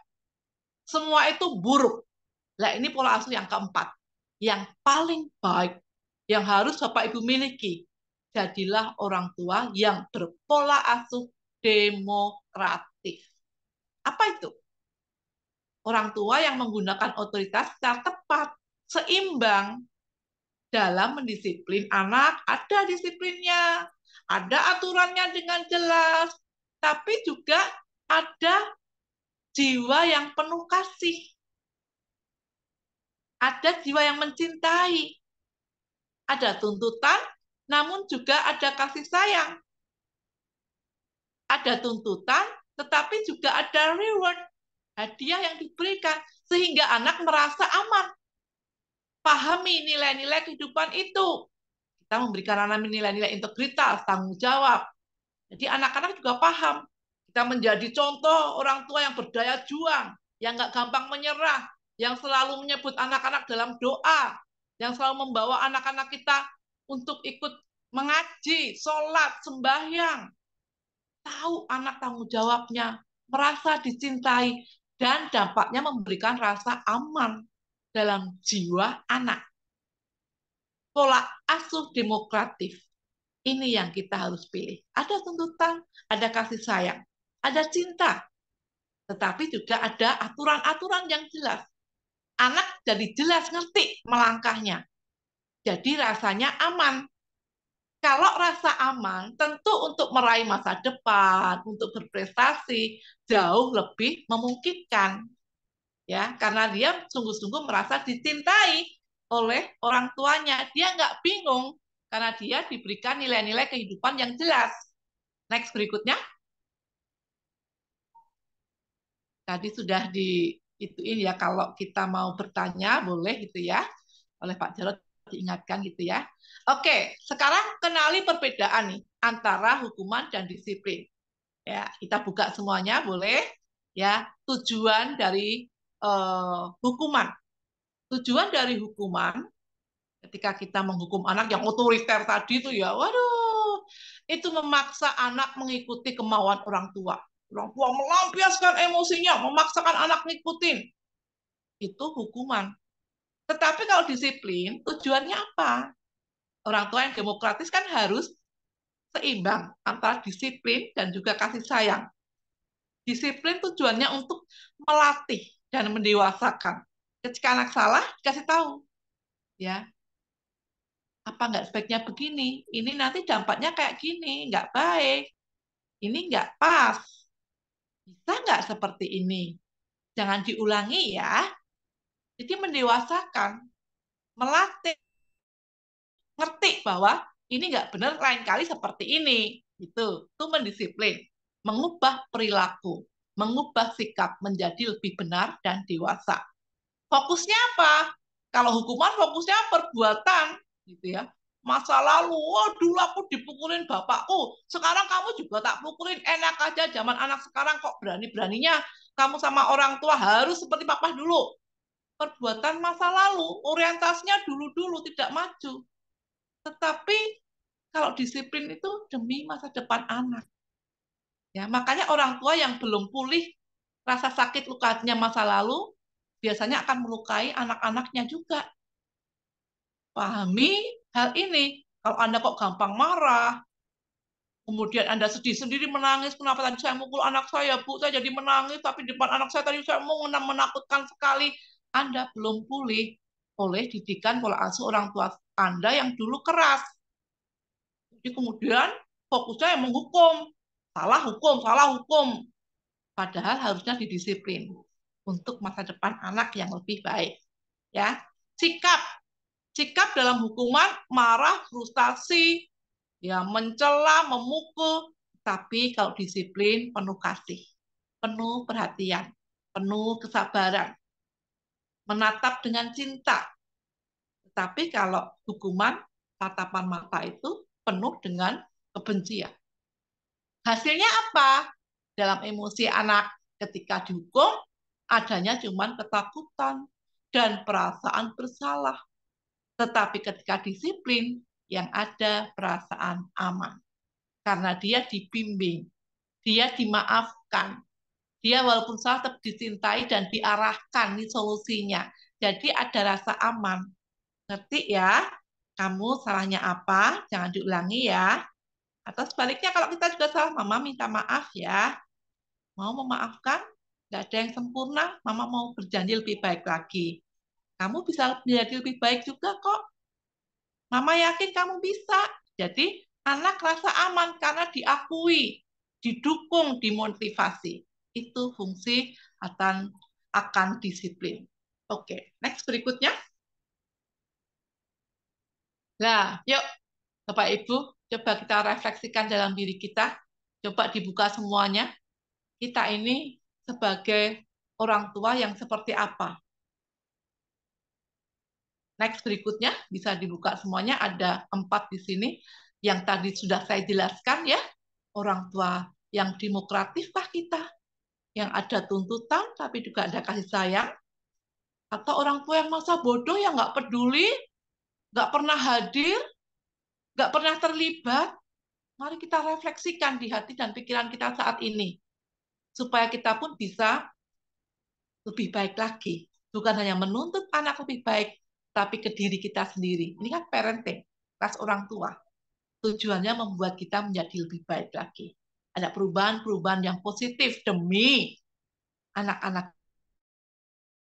Semua itu buruk. Nah, ini pola asuh yang keempat, yang paling baik, yang harus Bapak Ibu miliki. Jadilah orang tua yang berpola asuh demokratif. Apa itu? Orang tua yang menggunakan otoritas secara tepat seimbang dalam mendisiplin anak ada disiplinnya, ada aturannya dengan jelas, tapi juga ada jiwa yang penuh kasih. Ada jiwa yang mencintai. Ada tuntutan, namun juga ada kasih sayang. Ada tuntutan, tetapi juga ada reward, hadiah yang diberikan, sehingga anak merasa aman pahami nilai-nilai kehidupan itu. Kita memberikan anak nilai-nilai integritas, tanggung jawab. Jadi anak-anak juga paham. Kita menjadi contoh orang tua yang berdaya juang, yang nggak gampang menyerah, yang selalu menyebut anak-anak dalam doa, yang selalu membawa anak-anak kita untuk ikut mengaji, sholat, sembahyang. Tahu anak tanggung jawabnya, merasa dicintai, dan dampaknya memberikan rasa aman dalam jiwa anak. Pola asuh demokratif. Ini yang kita harus pilih. Ada tuntutan, ada kasih sayang, ada cinta. Tetapi juga ada aturan-aturan yang jelas. Anak jadi jelas ngerti melangkahnya. Jadi rasanya aman. Kalau rasa aman, tentu untuk meraih masa depan, untuk berprestasi, jauh lebih memungkinkan ya karena dia sungguh-sungguh merasa dicintai oleh orang tuanya dia nggak bingung karena dia diberikan nilai-nilai kehidupan yang jelas next berikutnya tadi sudah di ini ya kalau kita mau bertanya boleh gitu ya oleh Pak Jarot diingatkan gitu ya oke sekarang kenali perbedaan nih antara hukuman dan disiplin ya kita buka semuanya boleh ya tujuan dari uh, hukuman. Tujuan dari hukuman ketika kita menghukum anak yang otoriter tadi itu ya, waduh, itu memaksa anak mengikuti kemauan orang tua. Orang tua melampiaskan emosinya, memaksakan anak ngikutin. Itu hukuman. Tetapi kalau disiplin, tujuannya apa? Orang tua yang demokratis kan harus seimbang antara disiplin dan juga kasih sayang. Disiplin tujuannya untuk melatih dan mendewasakan. Ketika anak salah, kasih tahu. Ya. Apa nggak sebaiknya begini? Ini nanti dampaknya kayak gini, nggak baik. Ini nggak pas. Bisa nggak seperti ini? Jangan diulangi ya. Jadi mendewasakan, melatih, ngerti bahwa ini nggak benar lain kali seperti ini. Itu, itu mendisiplin, mengubah perilaku mengubah sikap menjadi lebih benar dan dewasa. Fokusnya apa? Kalau hukuman fokusnya perbuatan, gitu ya. Masa lalu, oh dulu aku dipukulin bapakku, sekarang kamu juga tak pukulin, enak aja zaman anak sekarang kok berani-beraninya kamu sama orang tua harus seperti papa dulu. Perbuatan masa lalu, orientasinya dulu-dulu tidak maju. Tetapi kalau disiplin itu demi masa depan anak. Ya, makanya orang tua yang belum pulih rasa sakit lukanya masa lalu biasanya akan melukai anak-anaknya juga. Pahami hal ini. Kalau Anda kok gampang marah, kemudian Anda sedih sendiri menangis, kenapa tadi saya mukul anak saya, Bu, saya jadi menangis, tapi di depan anak saya tadi saya mau menakutkan sekali. Anda belum pulih oleh didikan pola asuh orang tua Anda yang dulu keras. Jadi kemudian fokusnya yang menghukum, salah hukum, salah hukum. Padahal harusnya didisiplin untuk masa depan anak yang lebih baik. Ya, sikap, sikap dalam hukuman marah, frustasi, ya mencela, memukul, tapi kalau disiplin penuh kasih, penuh perhatian, penuh kesabaran, menatap dengan cinta. Tetapi kalau hukuman tatapan mata itu penuh dengan kebencian Hasilnya apa? Dalam emosi anak ketika dihukum, adanya cuma ketakutan dan perasaan bersalah. Tetapi ketika disiplin, yang ada perasaan aman. Karena dia dibimbing, dia dimaafkan, dia walaupun salah tetap dicintai dan diarahkan nih solusinya. Jadi ada rasa aman. Ngerti ya? Kamu salahnya apa? Jangan diulangi ya. Atau sebaliknya kalau kita juga salah, mama minta maaf ya. Mau memaafkan? Tidak ada yang sempurna, mama mau berjanji lebih baik lagi. Kamu bisa menjadi lebih baik juga kok. Mama yakin kamu bisa. Jadi anak rasa aman karena diakui, didukung, dimotivasi. Itu fungsi akan akan disiplin. Oke, next berikutnya. Nah, yuk Bapak Ibu Coba kita refleksikan dalam diri kita. Coba dibuka semuanya. Kita ini sebagai orang tua yang seperti apa? Next berikutnya bisa dibuka semuanya ada empat di sini yang tadi sudah saya jelaskan ya orang tua yang demokratifkah kita yang ada tuntutan tapi juga ada kasih sayang atau orang tua yang masa bodoh yang nggak peduli nggak pernah hadir nggak pernah terlibat, mari kita refleksikan di hati dan pikiran kita saat ini. Supaya kita pun bisa lebih baik lagi. Bukan hanya menuntut anak lebih baik, tapi ke diri kita sendiri. Ini kan parenting, kelas orang tua. Tujuannya membuat kita menjadi lebih baik lagi. Ada perubahan-perubahan yang positif demi anak-anak.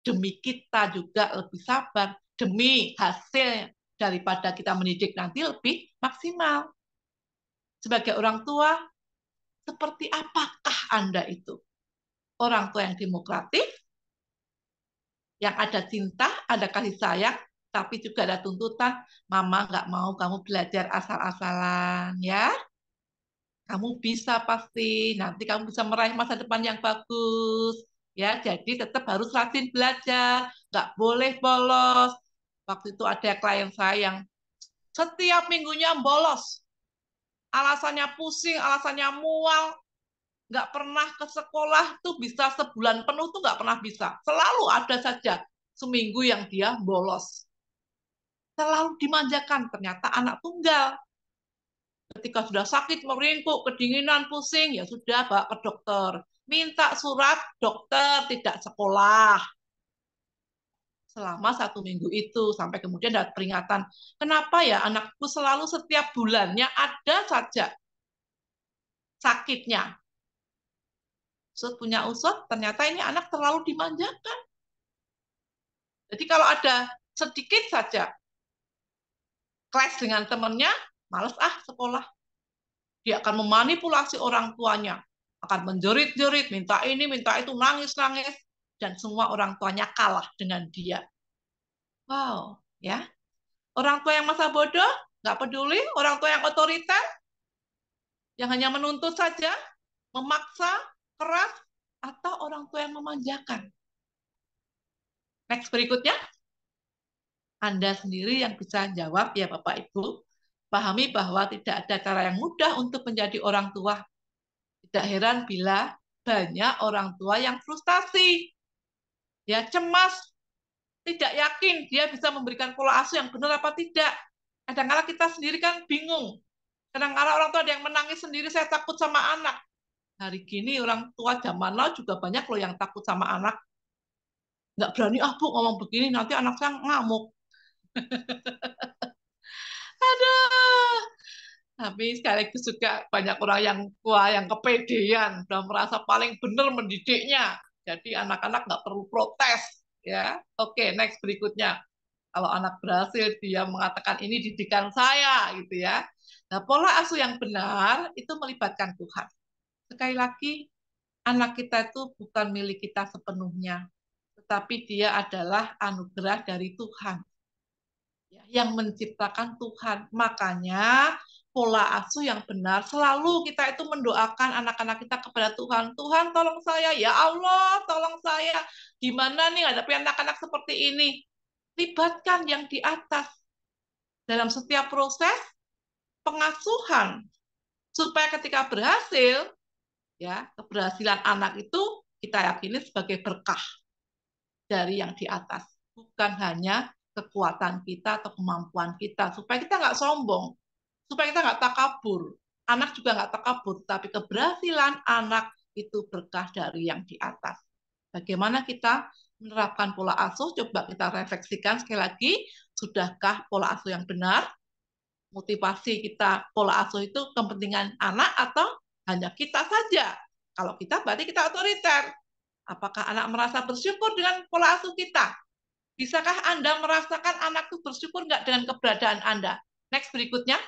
Demi kita juga lebih sabar, demi hasil daripada kita mendidik nanti lebih maksimal. Sebagai orang tua, seperti apakah Anda itu? Orang tua yang demokratik, yang ada cinta, ada kasih sayang, tapi juga ada tuntutan, mama nggak mau kamu belajar asal-asalan, ya. Kamu bisa pasti, nanti kamu bisa meraih masa depan yang bagus, ya. Jadi tetap harus rajin belajar, nggak boleh bolos. Waktu itu ada klien saya yang setiap minggunya bolos. Alasannya pusing, alasannya mual. Nggak pernah ke sekolah tuh bisa sebulan penuh tuh nggak pernah bisa. Selalu ada saja seminggu yang dia bolos. Selalu dimanjakan. Ternyata anak tunggal. Ketika sudah sakit, meringkuk, kedinginan, pusing, ya sudah, bawa ke dokter. Minta surat dokter tidak sekolah selama satu minggu itu sampai kemudian ada peringatan. Kenapa ya anakku selalu setiap bulannya ada saja sakitnya. Usut punya usut, ternyata ini anak terlalu dimanjakan. Jadi kalau ada sedikit saja clash dengan temannya, males ah sekolah. Dia akan memanipulasi orang tuanya, akan menjerit-jerit, minta ini, minta itu, nangis-nangis, dan semua orang tuanya kalah dengan dia. Wow, ya. Orang tua yang masa bodoh, nggak peduli. Orang tua yang otoriter, yang hanya menuntut saja, memaksa, keras, atau orang tua yang memanjakan. Next berikutnya. Anda sendiri yang bisa jawab ya Bapak Ibu. Pahami bahwa tidak ada cara yang mudah untuk menjadi orang tua. Tidak heran bila banyak orang tua yang frustasi ya cemas, tidak yakin dia bisa memberikan pola asuh yang benar apa tidak. Kadang-kala -kadang kita sendiri kan bingung. Kadang-kala -kadang orang tua ada yang menangis sendiri, saya takut sama anak. Hari gini orang tua zaman now juga banyak loh yang takut sama anak. Nggak berani, ah bu ngomong begini, nanti anak saya ngamuk. Aduh. Tapi sekaligus juga banyak orang yang tua yang kepedean, dan merasa paling benar mendidiknya jadi anak-anak nggak perlu protes ya. Oke, okay, next berikutnya. Kalau anak berhasil dia mengatakan ini didikan saya gitu ya. Nah, pola asuh yang benar itu melibatkan Tuhan. Sekali lagi, anak kita itu bukan milik kita sepenuhnya, tetapi dia adalah anugerah dari Tuhan. Ya, yang menciptakan Tuhan. Makanya pola asuh yang benar. Selalu kita itu mendoakan anak-anak kita kepada Tuhan. Tuhan tolong saya, ya Allah tolong saya. Gimana nih hadapi anak-anak seperti ini? Libatkan yang di atas dalam setiap proses pengasuhan supaya ketika berhasil ya keberhasilan anak itu kita yakini sebagai berkah dari yang di atas bukan hanya kekuatan kita atau kemampuan kita supaya kita nggak sombong supaya kita nggak takabur. Anak juga nggak takabur, tapi keberhasilan anak itu berkah dari yang di atas. Bagaimana kita menerapkan pola asuh? Coba kita refleksikan sekali lagi, sudahkah pola asuh yang benar? Motivasi kita pola asuh itu kepentingan anak atau hanya kita saja? Kalau kita berarti kita otoriter. Apakah anak merasa bersyukur dengan pola asuh kita? Bisakah Anda merasakan anak itu bersyukur nggak dengan keberadaan Anda? Next berikutnya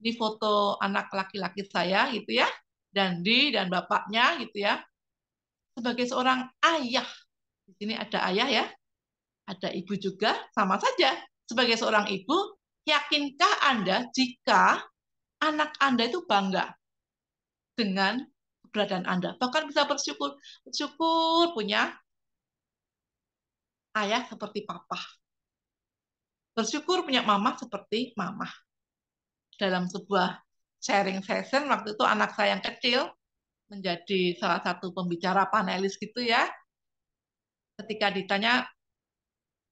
ini foto anak laki-laki saya gitu ya, Dandi dan bapaknya gitu ya. Sebagai seorang ayah, di sini ada ayah ya, ada ibu juga, sama saja. Sebagai seorang ibu, yakinkah Anda jika anak Anda itu bangga dengan keberadaan Anda? Bahkan bisa bersyukur, bersyukur punya ayah seperti papa. Bersyukur punya mama seperti mama dalam sebuah sharing session waktu itu anak saya yang kecil menjadi salah satu pembicara panelis gitu ya. Ketika ditanya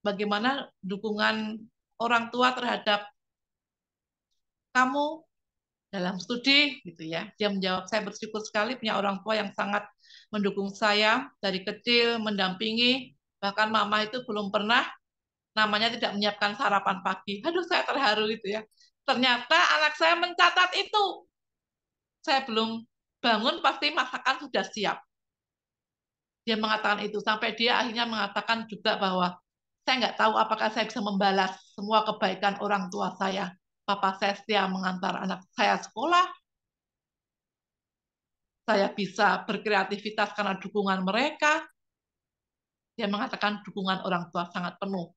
bagaimana dukungan orang tua terhadap kamu dalam studi gitu ya. Dia menjawab, saya bersyukur sekali punya orang tua yang sangat mendukung saya dari kecil, mendampingi, bahkan mama itu belum pernah namanya tidak menyiapkan sarapan pagi. Aduh, saya terharu gitu ya. Ternyata anak saya mencatat itu. Saya belum bangun, pasti masakan sudah siap. Dia mengatakan itu. Sampai dia akhirnya mengatakan juga bahwa saya nggak tahu apakah saya bisa membalas semua kebaikan orang tua saya. Papa saya setia mengantar anak saya sekolah. Saya bisa berkreativitas karena dukungan mereka. Dia mengatakan dukungan orang tua sangat penuh,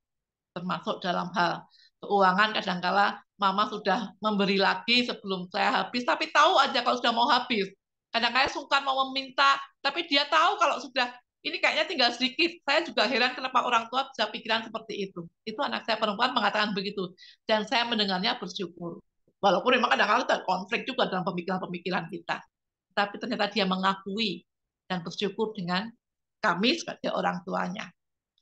termasuk dalam hal keuangan kadangkala mama sudah memberi lagi sebelum saya habis tapi tahu aja kalau sudah mau habis kadang-kadang sungkan mau meminta tapi dia tahu kalau sudah ini kayaknya tinggal sedikit saya juga heran kenapa orang tua bisa pikiran seperti itu itu anak saya perempuan mengatakan begitu dan saya mendengarnya bersyukur walaupun memang kadang-kadang ada konflik juga dalam pemikiran-pemikiran kita tapi ternyata dia mengakui dan bersyukur dengan kami sebagai orang tuanya.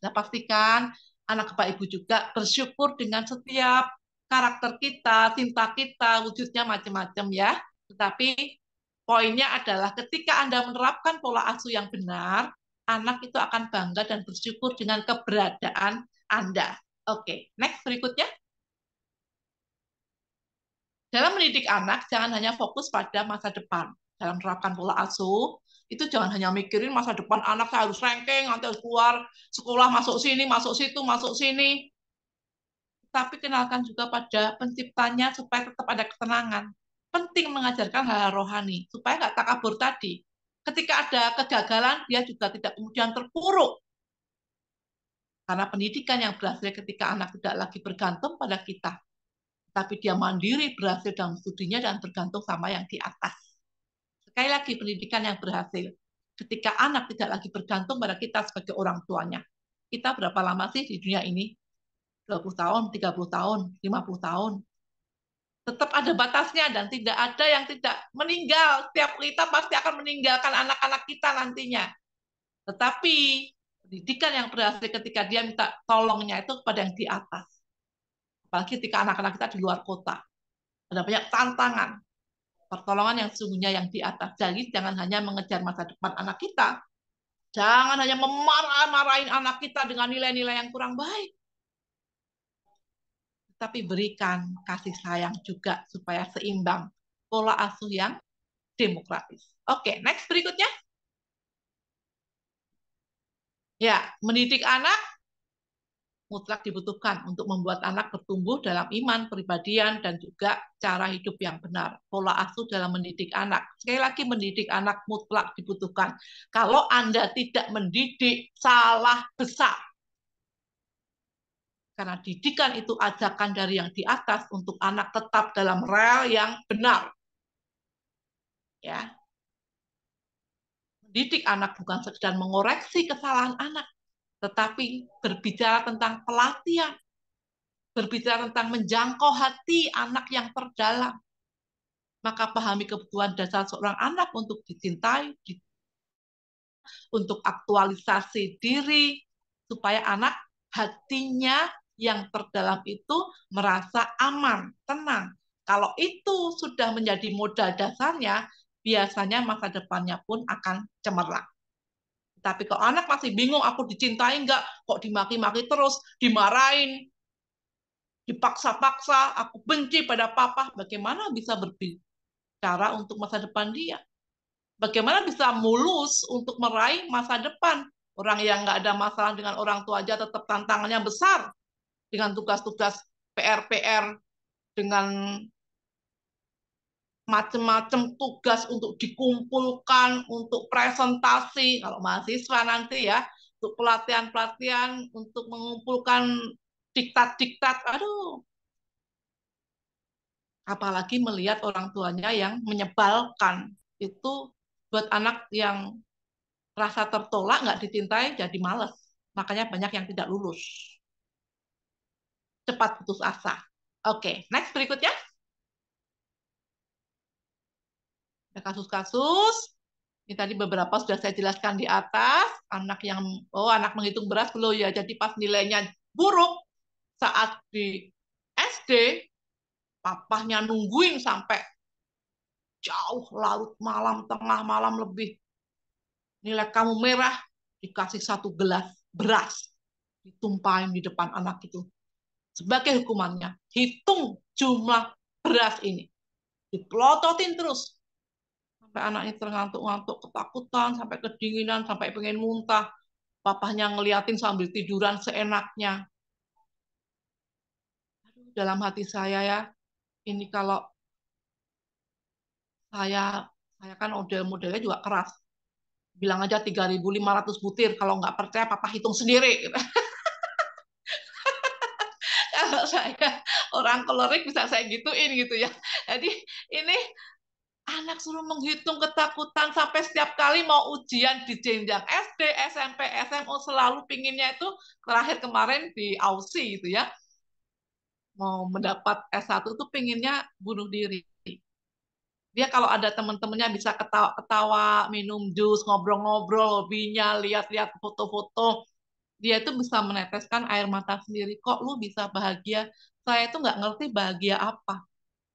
Nah, pastikan anak Bapak Ibu juga bersyukur dengan setiap karakter kita, cinta kita, wujudnya macam-macam ya. Tetapi poinnya adalah ketika Anda menerapkan pola asuh yang benar, anak itu akan bangga dan bersyukur dengan keberadaan Anda. Oke, next berikutnya. Dalam mendidik anak, jangan hanya fokus pada masa depan. Dalam menerapkan pola asuh, itu jangan hanya mikirin masa depan anak saya harus ranking, nanti harus keluar sekolah masuk sini, masuk situ, masuk sini. Tapi kenalkan juga pada penciptanya supaya tetap ada ketenangan. Penting mengajarkan hal-hal rohani supaya nggak takabur tadi. Ketika ada kegagalan, dia juga tidak kemudian terpuruk. Karena pendidikan yang berhasil ketika anak tidak lagi bergantung pada kita, tapi dia mandiri, berhasil dalam studinya, dan bergantung sama yang di atas. Sekali lagi pendidikan yang berhasil. Ketika anak tidak lagi bergantung pada kita sebagai orang tuanya. Kita berapa lama sih di dunia ini? 20 tahun, 30 tahun, 50 tahun. Tetap ada batasnya dan tidak ada yang tidak meninggal. Setiap kita pasti akan meninggalkan anak-anak kita nantinya. Tetapi pendidikan yang berhasil ketika dia minta tolongnya itu kepada yang di atas. Apalagi ketika anak-anak kita di luar kota. Ada banyak tantangan pertolongan yang sesungguhnya yang di atas. Jadi jangan hanya mengejar masa depan anak kita. Jangan hanya memarah-marahin anak kita dengan nilai-nilai yang kurang baik. Tapi berikan kasih sayang juga supaya seimbang pola asuh yang demokratis. Oke, okay, next berikutnya. Ya, mendidik anak mutlak dibutuhkan untuk membuat anak bertumbuh dalam iman, peribadian, dan juga cara hidup yang benar. Pola asuh dalam mendidik anak. Sekali lagi, mendidik anak mutlak dibutuhkan. Kalau Anda tidak mendidik, salah besar. Karena didikan itu ajakan dari yang di atas untuk anak tetap dalam rel yang benar. Ya, Mendidik anak bukan sekedar mengoreksi kesalahan anak, tetapi berbicara tentang pelatihan, berbicara tentang menjangkau hati anak yang terdalam, maka pahami kebutuhan dasar seorang anak untuk dicintai, untuk aktualisasi diri, supaya anak hatinya yang terdalam itu merasa aman, tenang. Kalau itu sudah menjadi modal dasarnya, biasanya masa depannya pun akan cemerlang. Tapi kalau anak masih bingung, aku dicintai enggak, kok dimaki-maki terus, dimarahin, dipaksa-paksa, aku benci pada papa, bagaimana bisa berbicara untuk masa depan dia? Bagaimana bisa mulus untuk meraih masa depan? Orang yang nggak ada masalah dengan orang tua aja tetap tantangannya besar dengan tugas-tugas PR-PR dengan macam-macam tugas untuk dikumpulkan untuk presentasi kalau mahasiswa nanti ya untuk pelatihan-pelatihan untuk mengumpulkan diktat-diktat aduh apalagi melihat orang tuanya yang menyebalkan itu buat anak yang rasa tertolak nggak ditintai, jadi males makanya banyak yang tidak lulus cepat putus asa oke okay, next berikutnya kasus-kasus ini tadi beberapa sudah saya jelaskan di atas anak yang oh anak menghitung beras belum ya jadi pas nilainya buruk saat di SD papahnya nungguin sampai jauh laut malam tengah malam lebih nilai kamu merah dikasih satu gelas beras ditumpahin di depan anak itu sebagai hukumannya hitung jumlah beras ini diplototin terus sampai anaknya terngantuk ngantuk ketakutan, sampai kedinginan, sampai pengen muntah. Papahnya ngeliatin sambil tiduran seenaknya. Aduh, dalam hati saya ya, ini kalau saya saya kan model-modelnya juga keras. Bilang aja 3.500 butir, kalau nggak percaya papa hitung sendiri. kalau saya orang kolorik bisa saya gituin gitu ya. Jadi ini Anak suruh menghitung ketakutan sampai setiap kali mau ujian di jenjang SD, SMP, SMO selalu pinginnya itu terakhir kemarin di AUSI itu ya. Mau mendapat S1 itu pinginnya bunuh diri. Dia kalau ada teman-temannya bisa ketawa-ketawa, minum jus, ngobrol-ngobrol, hobinya, lihat-lihat foto-foto. Dia itu bisa meneteskan air mata sendiri. Kok lu bisa bahagia? Saya itu nggak ngerti bahagia apa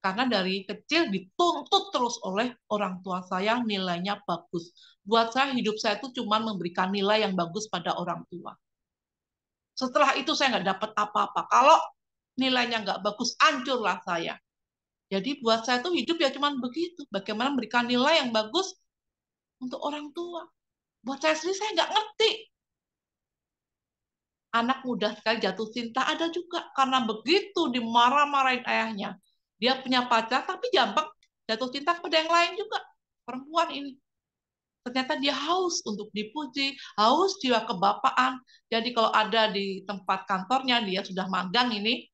karena dari kecil dituntut terus oleh orang tua saya nilainya bagus. Buat saya hidup saya itu cuma memberikan nilai yang bagus pada orang tua. Setelah itu saya nggak dapat apa-apa. Kalau nilainya nggak bagus, hancurlah saya. Jadi buat saya itu hidup ya cuma begitu. Bagaimana memberikan nilai yang bagus untuk orang tua. Buat saya sendiri saya nggak ngerti. Anak mudah sekali jatuh cinta ada juga karena begitu dimarah-marahin ayahnya dia punya pacar tapi gampang jatuh cinta kepada yang lain juga perempuan ini ternyata dia haus untuk dipuji haus jiwa kebapaan jadi kalau ada di tempat kantornya dia sudah magang ini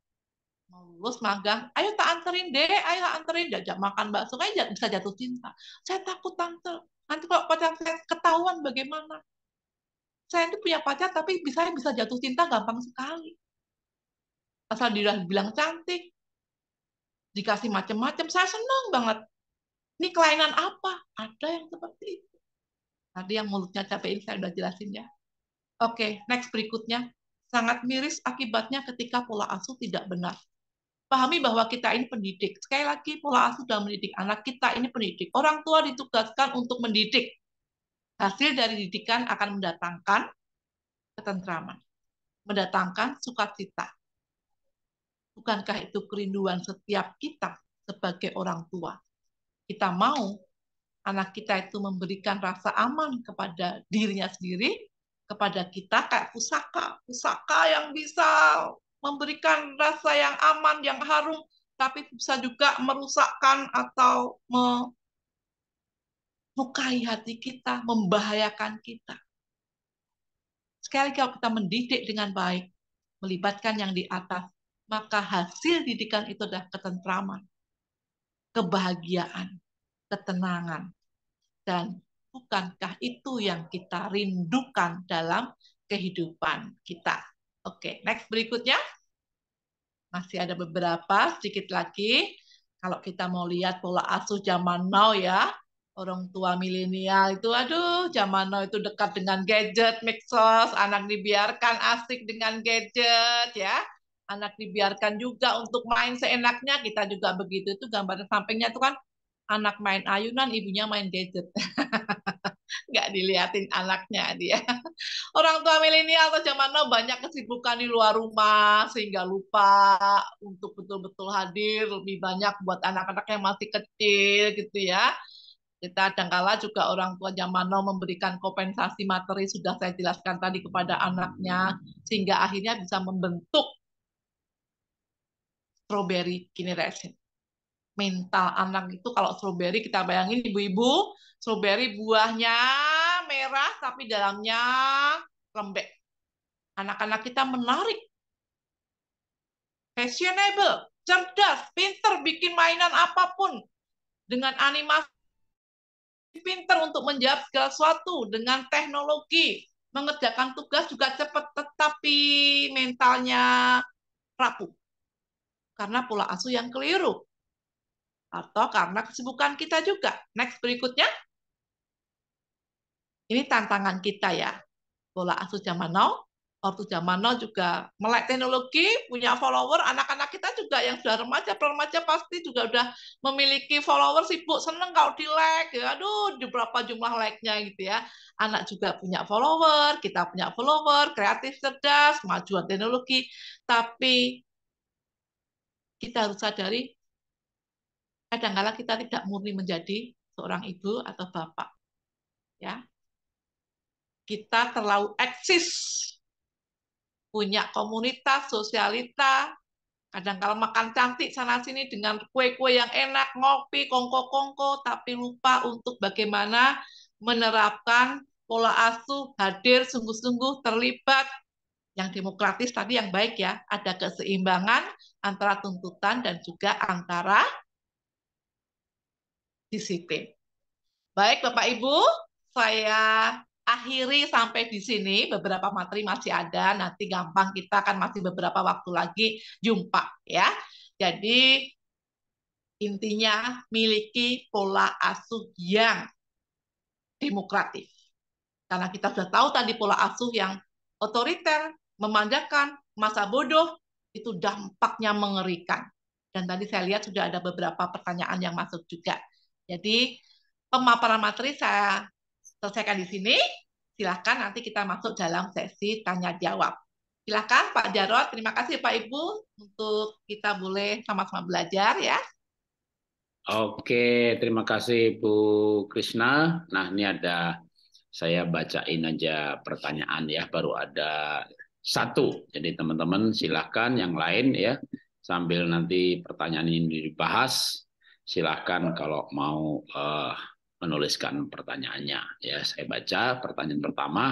lulus magang ayo tak anterin deh ayo anterin jajak makan bakso kayaknya bisa jatuh cinta saya takut tante nanti kalau pacar saya ketahuan bagaimana saya itu punya pacar tapi bisa bisa jatuh cinta gampang sekali asal dia bilang cantik dikasih macam-macam, saya senang banget. Ini kelainan apa? Ada yang seperti itu. Tadi yang mulutnya capek ini saya udah jelasin ya. Oke, next berikutnya. Sangat miris akibatnya ketika pola asuh tidak benar. Pahami bahwa kita ini pendidik. Sekali lagi, pola asuh dalam mendidik anak kita ini pendidik. Orang tua ditugaskan untuk mendidik. Hasil dari didikan akan mendatangkan ketentraman, mendatangkan sukacita, Bukankah itu kerinduan setiap kita sebagai orang tua? Kita mau anak kita itu memberikan rasa aman kepada dirinya sendiri, kepada kita kayak pusaka, pusaka yang bisa memberikan rasa yang aman, yang harum, tapi bisa juga merusakkan atau melukai hati kita, membahayakan kita. Sekali kalau kita mendidik dengan baik, melibatkan yang di atas, maka hasil didikan itu adalah ketentraman, kebahagiaan, ketenangan. Dan bukankah itu yang kita rindukan dalam kehidupan kita? Oke, next berikutnya. Masih ada beberapa, sedikit lagi. Kalau kita mau lihat pola asuh zaman now ya, orang tua milenial itu aduh zaman now itu dekat dengan gadget, mixos, anak dibiarkan asik dengan gadget ya anak dibiarkan juga untuk main seenaknya kita juga begitu itu gambar sampingnya itu kan anak main ayunan ibunya main gadget nggak diliatin anaknya dia orang tua milenial atau zaman now banyak kesibukan di luar rumah sehingga lupa untuk betul-betul hadir lebih banyak buat anak-anak yang masih kecil gitu ya kita kadangkala juga orang tua zaman now memberikan kompensasi materi sudah saya jelaskan tadi kepada anaknya sehingga akhirnya bisa membentuk strawberry generation. Mental anak itu kalau strawberry kita bayangin ibu-ibu, strawberry buahnya merah tapi dalamnya lembek. Anak-anak kita menarik, fashionable, cerdas, pinter bikin mainan apapun dengan animasi pinter untuk menjawab segala sesuatu dengan teknologi, mengerjakan tugas juga cepat tetapi mentalnya rapuh karena pola asuh yang keliru. Atau karena kesibukan kita juga. Next berikutnya. Ini tantangan kita ya. Pola asuh zaman now. Waktu zaman now juga melek teknologi, punya follower, anak-anak kita juga yang sudah remaja, remaja pasti juga sudah memiliki follower, sibuk, seneng kalau di like, ya, aduh, di berapa jumlah like-nya gitu ya. Anak juga punya follower, kita punya follower, kreatif, cerdas, kemajuan teknologi, tapi kita harus sadari kadangkala kita tidak murni menjadi seorang ibu atau bapak. Ya. Kita terlalu eksis punya komunitas, sosialita, kadangkala makan cantik sana sini dengan kue-kue yang enak, ngopi, kongko-kongko, tapi lupa untuk bagaimana menerapkan pola asuh, hadir sungguh-sungguh, terlibat, yang demokratis tadi yang baik ya, ada keseimbangan antara tuntutan dan juga antara disiplin. Baik Bapak Ibu, saya akhiri sampai di sini. Beberapa materi masih ada, nanti gampang kita akan masih beberapa waktu lagi jumpa ya. Jadi intinya miliki pola asuh yang demokratis. Karena kita sudah tahu tadi pola asuh yang otoriter, memanjakan, masa bodoh, itu dampaknya mengerikan. Dan tadi saya lihat sudah ada beberapa pertanyaan yang masuk juga. Jadi pemaparan materi saya selesaikan di sini. Silahkan nanti kita masuk dalam sesi tanya-jawab. Silahkan Pak Jarot, terima kasih Pak Ibu untuk kita boleh sama-sama belajar ya. Oke, terima kasih Bu Krishna. Nah ini ada saya bacain aja pertanyaan ya, baru ada satu. Jadi teman-teman silahkan yang lain ya sambil nanti pertanyaan ini dibahas silahkan kalau mau uh, menuliskan pertanyaannya ya saya baca pertanyaan pertama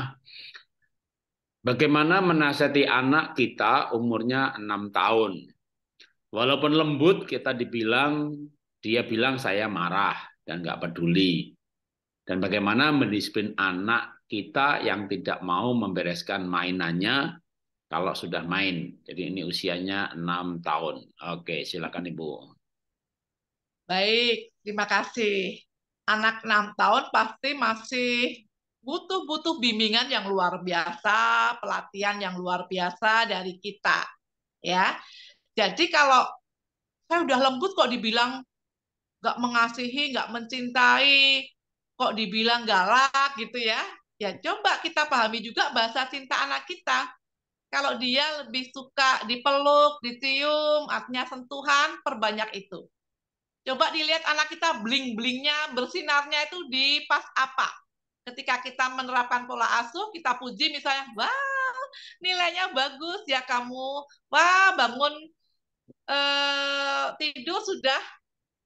Bagaimana menasihati anak kita umurnya enam tahun? Walaupun lembut kita dibilang dia bilang saya marah dan nggak peduli. Dan bagaimana mendisiplin anak kita yang tidak mau membereskan mainannya kalau sudah main. Jadi ini usianya 6 tahun. Oke, silakan Ibu. Baik, terima kasih. Anak 6 tahun pasti masih butuh-butuh bimbingan yang luar biasa, pelatihan yang luar biasa dari kita. Ya. Jadi kalau saya udah lembut kok dibilang nggak mengasihi, nggak mencintai, kok dibilang galak gitu ya. Ya coba kita pahami juga bahasa cinta anak kita kalau dia lebih suka dipeluk, ditium, artinya sentuhan, perbanyak itu. Coba dilihat anak kita bling-blingnya, bersinarnya itu di pas apa. Ketika kita menerapkan pola asuh, kita puji misalnya, wah nilainya bagus ya kamu, wah bangun eh, tidur sudah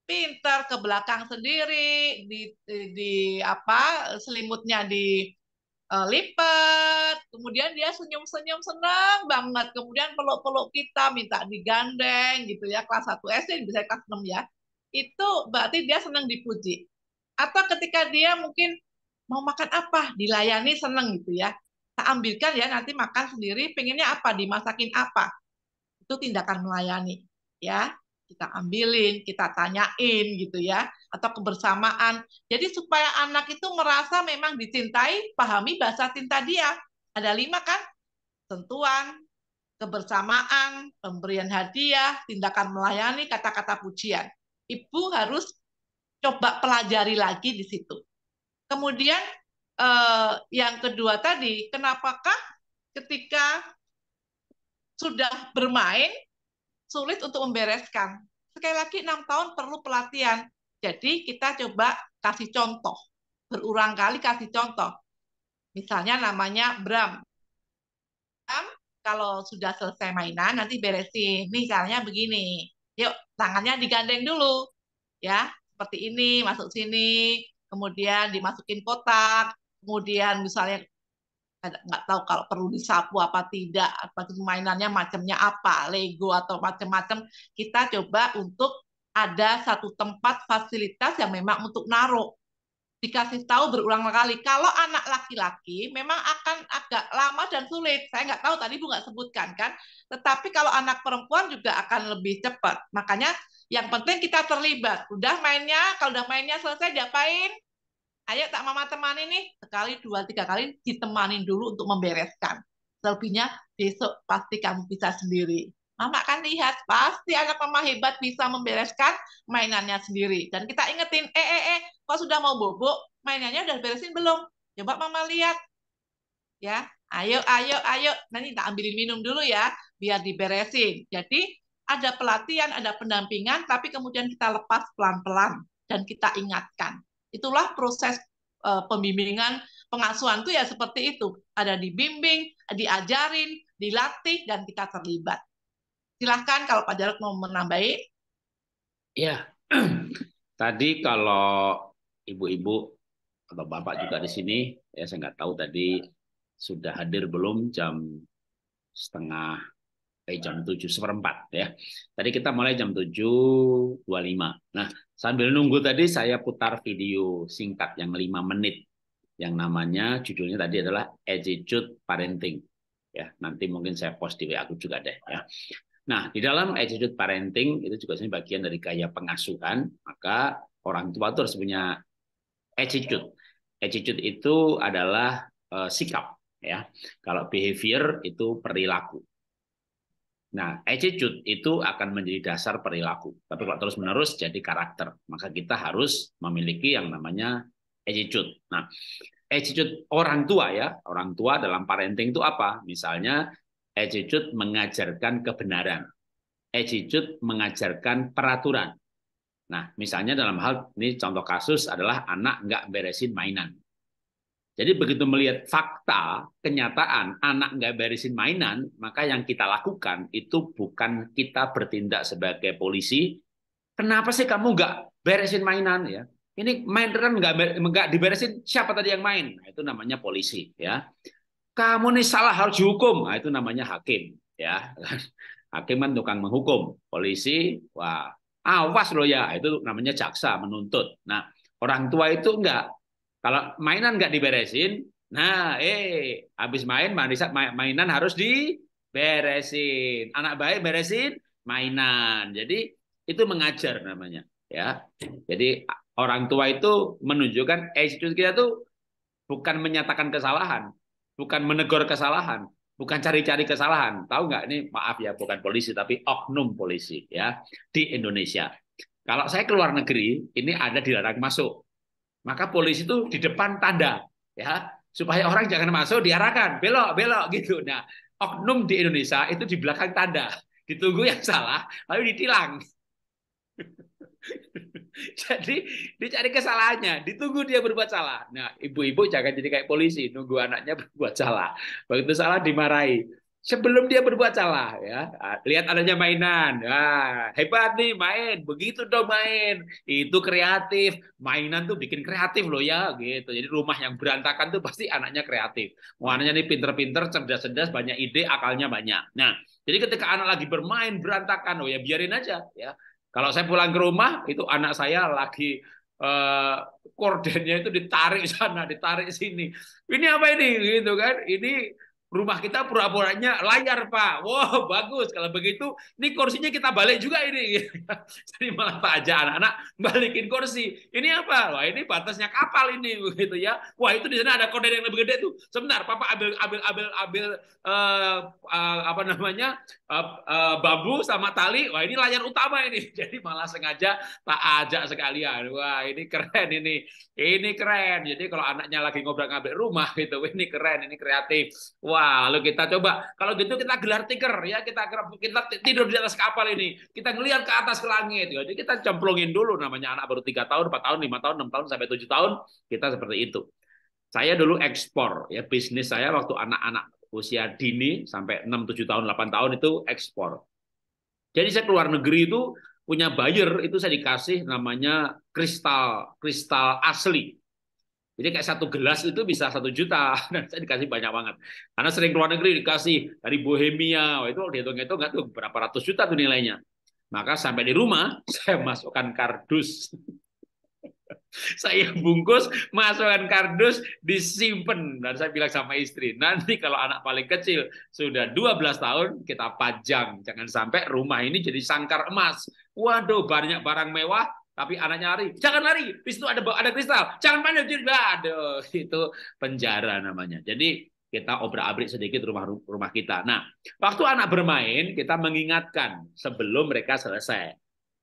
pinter ke belakang sendiri di, di, di apa selimutnya di uh, lipat, kemudian dia senyum-senyum senang banget, kemudian peluk-peluk kita, minta digandeng gitu ya, kelas 1 SD bisa kelas 6 ya, itu berarti dia senang dipuji. Atau ketika dia mungkin mau makan apa, dilayani senang gitu ya, tak ambilkan ya nanti makan sendiri, pinginnya apa, dimasakin apa, itu tindakan melayani ya kita ambilin, kita tanyain gitu ya, atau kebersamaan. Jadi supaya anak itu merasa memang dicintai, pahami bahasa cinta dia. Ada lima kan? Sentuhan, kebersamaan, pemberian hadiah, tindakan melayani, kata-kata pujian. Ibu harus coba pelajari lagi di situ. Kemudian eh, yang kedua tadi, kenapakah ketika sudah bermain sulit untuk membereskan. Sekali lagi, enam tahun perlu pelatihan. Jadi kita coba kasih contoh. Berulang kali kasih contoh. Misalnya namanya Bram. Bram, kalau sudah selesai mainan, nanti beresin. Misalnya begini. Yuk, tangannya digandeng dulu. Ya, seperti ini, masuk sini. Kemudian dimasukin kotak. Kemudian misalnya nggak tahu kalau perlu disapu apa tidak apa mainannya macamnya apa Lego atau macam-macam kita coba untuk ada satu tempat fasilitas yang memang untuk naruh dikasih tahu berulang kali kalau anak laki-laki memang akan agak lama dan sulit saya nggak tahu tadi bu nggak sebutkan kan tetapi kalau anak perempuan juga akan lebih cepat makanya yang penting kita terlibat udah mainnya kalau udah mainnya selesai diapain ayo tak mama temani nih sekali dua tiga kali ditemanin dulu untuk membereskan selebihnya besok pasti kamu bisa sendiri mama akan lihat pasti anak mama hebat bisa membereskan mainannya sendiri dan kita ingetin eh eh eh kok sudah mau bobok mainannya udah beresin belum coba mama lihat ya ayo ayo ayo nanti tak ambilin minum dulu ya biar diberesin jadi ada pelatihan, ada pendampingan, tapi kemudian kita lepas pelan-pelan dan kita ingatkan. Itulah proses uh, pembimbingan pengasuhan itu ya seperti itu. Ada dibimbing, diajarin, dilatih, dan kita terlibat. Silahkan kalau Pak Jarod mau menambahi. Ya, tadi kalau ibu-ibu atau bapak juga di sini, ya saya nggak tahu tadi sudah hadir belum jam setengah eh jam tujuh seperempat ya. Tadi kita mulai jam tujuh dua lima. Nah Sambil nunggu tadi saya putar video singkat yang lima menit yang namanya judulnya tadi adalah attitude parenting. Ya, nanti mungkin saya post di WA aku juga deh ya. Nah, di dalam attitude parenting itu juga sebenarnya bagian dari gaya pengasuhan, maka orang tua itu harus punya attitude. Attitude itu adalah uh, sikap ya. Kalau behavior itu perilaku. Nah, attitude itu akan menjadi dasar perilaku. Tapi kalau terus-menerus jadi karakter, maka kita harus memiliki yang namanya attitude. Nah, attitude orang tua ya, orang tua dalam parenting itu apa? Misalnya attitude mengajarkan kebenaran. Attitude mengajarkan peraturan. Nah, misalnya dalam hal ini contoh kasus adalah anak nggak beresin mainan. Jadi begitu melihat fakta, kenyataan, anak nggak beresin mainan, maka yang kita lakukan itu bukan kita bertindak sebagai polisi. Kenapa sih kamu nggak beresin mainan ya? Ini mainan nggak nggak diberesin siapa tadi yang main? Nah, itu namanya polisi ya. Kamu nih salah harus dihukum. Nah, itu namanya hakim ya. Hakim kan tukang menghukum. Polisi, wah awas loh ya. Itu namanya jaksa menuntut. Nah orang tua itu enggak kalau mainan nggak diberesin, nah eh habis main mbak mainan harus diberesin. Anak baik beresin mainan. Jadi itu mengajar namanya, ya. Jadi orang tua itu menunjukkan attitude eh, kita tuh bukan menyatakan kesalahan, bukan menegur kesalahan, bukan cari-cari kesalahan. Tahu nggak ini maaf ya bukan polisi tapi oknum polisi ya di Indonesia. Kalau saya keluar negeri, ini ada dilarang masuk. Maka polisi itu di depan tanda ya supaya orang jangan masuk diarahkan belok belok gitu. Nah oknum di Indonesia itu di belakang tanda ditunggu yang salah lalu ditilang. Jadi dicari kesalahannya, ditunggu dia berbuat salah. Nah, ibu-ibu jangan jadi kayak polisi, nunggu anaknya berbuat salah. Begitu salah dimarahi sebelum dia berbuat salah ya ah, lihat adanya mainan nah, hebat nih main begitu dong main itu kreatif mainan tuh bikin kreatif loh ya gitu jadi rumah yang berantakan tuh pasti anaknya kreatif mau anaknya nih pinter-pinter cerdas-cerdas banyak ide akalnya banyak nah jadi ketika anak lagi bermain berantakan oh ya biarin aja ya kalau saya pulang ke rumah itu anak saya lagi Uh, eh, kordennya itu ditarik sana, ditarik sini. Ini apa ini? Gitu kan? Ini rumah kita pura-puranya layar pak wow bagus kalau begitu ini kursinya kita balik juga ini jadi malah pak aja anak-anak balikin kursi ini apa wah ini batasnya kapal ini begitu ya wah itu di sana ada kontainer yang lebih gede tuh sebentar papa ambil ambil ambil ambil uh, uh, apa namanya Uh, uh, bambu sama tali, wah ini layar utama ini. Jadi malah sengaja tak ajak sekalian. Wah ini keren ini, ini keren. Jadi kalau anaknya lagi ngobrol-ngobrol rumah gitu, ini keren, ini kreatif. Wah lalu kita coba, kalau gitu kita gelar tiker ya, kita kita tidur di atas kapal ini, kita ngeliat ke atas ke langit. Jadi kita cemplungin dulu namanya anak baru tiga tahun, empat tahun, lima tahun, enam tahun sampai tujuh tahun, kita seperti itu. Saya dulu ekspor ya bisnis saya waktu anak-anak usia dini sampai 6 7 tahun 8 tahun itu ekspor. Jadi saya keluar negeri itu punya buyer itu saya dikasih namanya kristal kristal asli. Jadi kayak satu gelas itu bisa satu juta. Dan saya dikasih banyak banget. Karena sering keluar negeri dikasih dari Bohemia. Wah, itu dihitung-hitung nggak tuh berapa ratus juta tuh nilainya. Maka sampai di rumah saya masukkan kardus saya bungkus, masukkan kardus, disimpan. Dan saya bilang sama istri, nanti kalau anak paling kecil sudah 12 tahun, kita pajang. Jangan sampai rumah ini jadi sangkar emas. Waduh, banyak barang mewah, tapi anaknya lari. Jangan lari, di situ ada ada kristal. Jangan pandai, aduh, itu penjara namanya. Jadi kita obrak-abrik sedikit rumah rumah kita. Nah, waktu anak bermain, kita mengingatkan sebelum mereka selesai.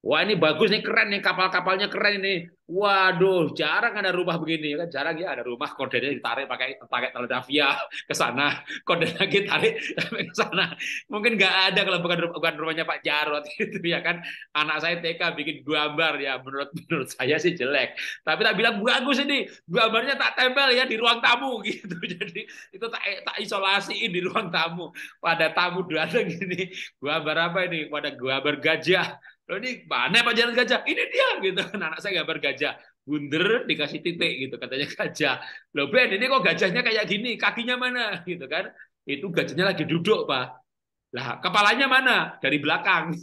Wah ini bagus nih keren nih kapal-kapalnya keren ini. Waduh jarang ada rumah begini ya kan jarang ya ada rumah kodenya ditarik pakai pakai teledavia ke sana kode lagi tarik sampai ke sana. Mungkin nggak ada kalau bukan bukan rumahnya Pak Jarot itu ya kan. Anak saya TK bikin gambar ya menurut menurut saya sih jelek. Tapi tak bilang bagus ini gambarnya tak tempel ya di ruang tamu gitu. Jadi itu tak tak isolasiin di ruang tamu. Pada tamu datang gini gambar apa ini pada gambar gajah Loh ini mana pajaran gajah? Ini dia gitu. Anak, -anak saya gambar gajah. Bunder dikasih titik gitu katanya gajah. Loh Ben ini kok gajahnya kayak gini? Kakinya mana? Gitu kan. Itu gajahnya lagi duduk Pak. Lah kepalanya mana? Dari belakang.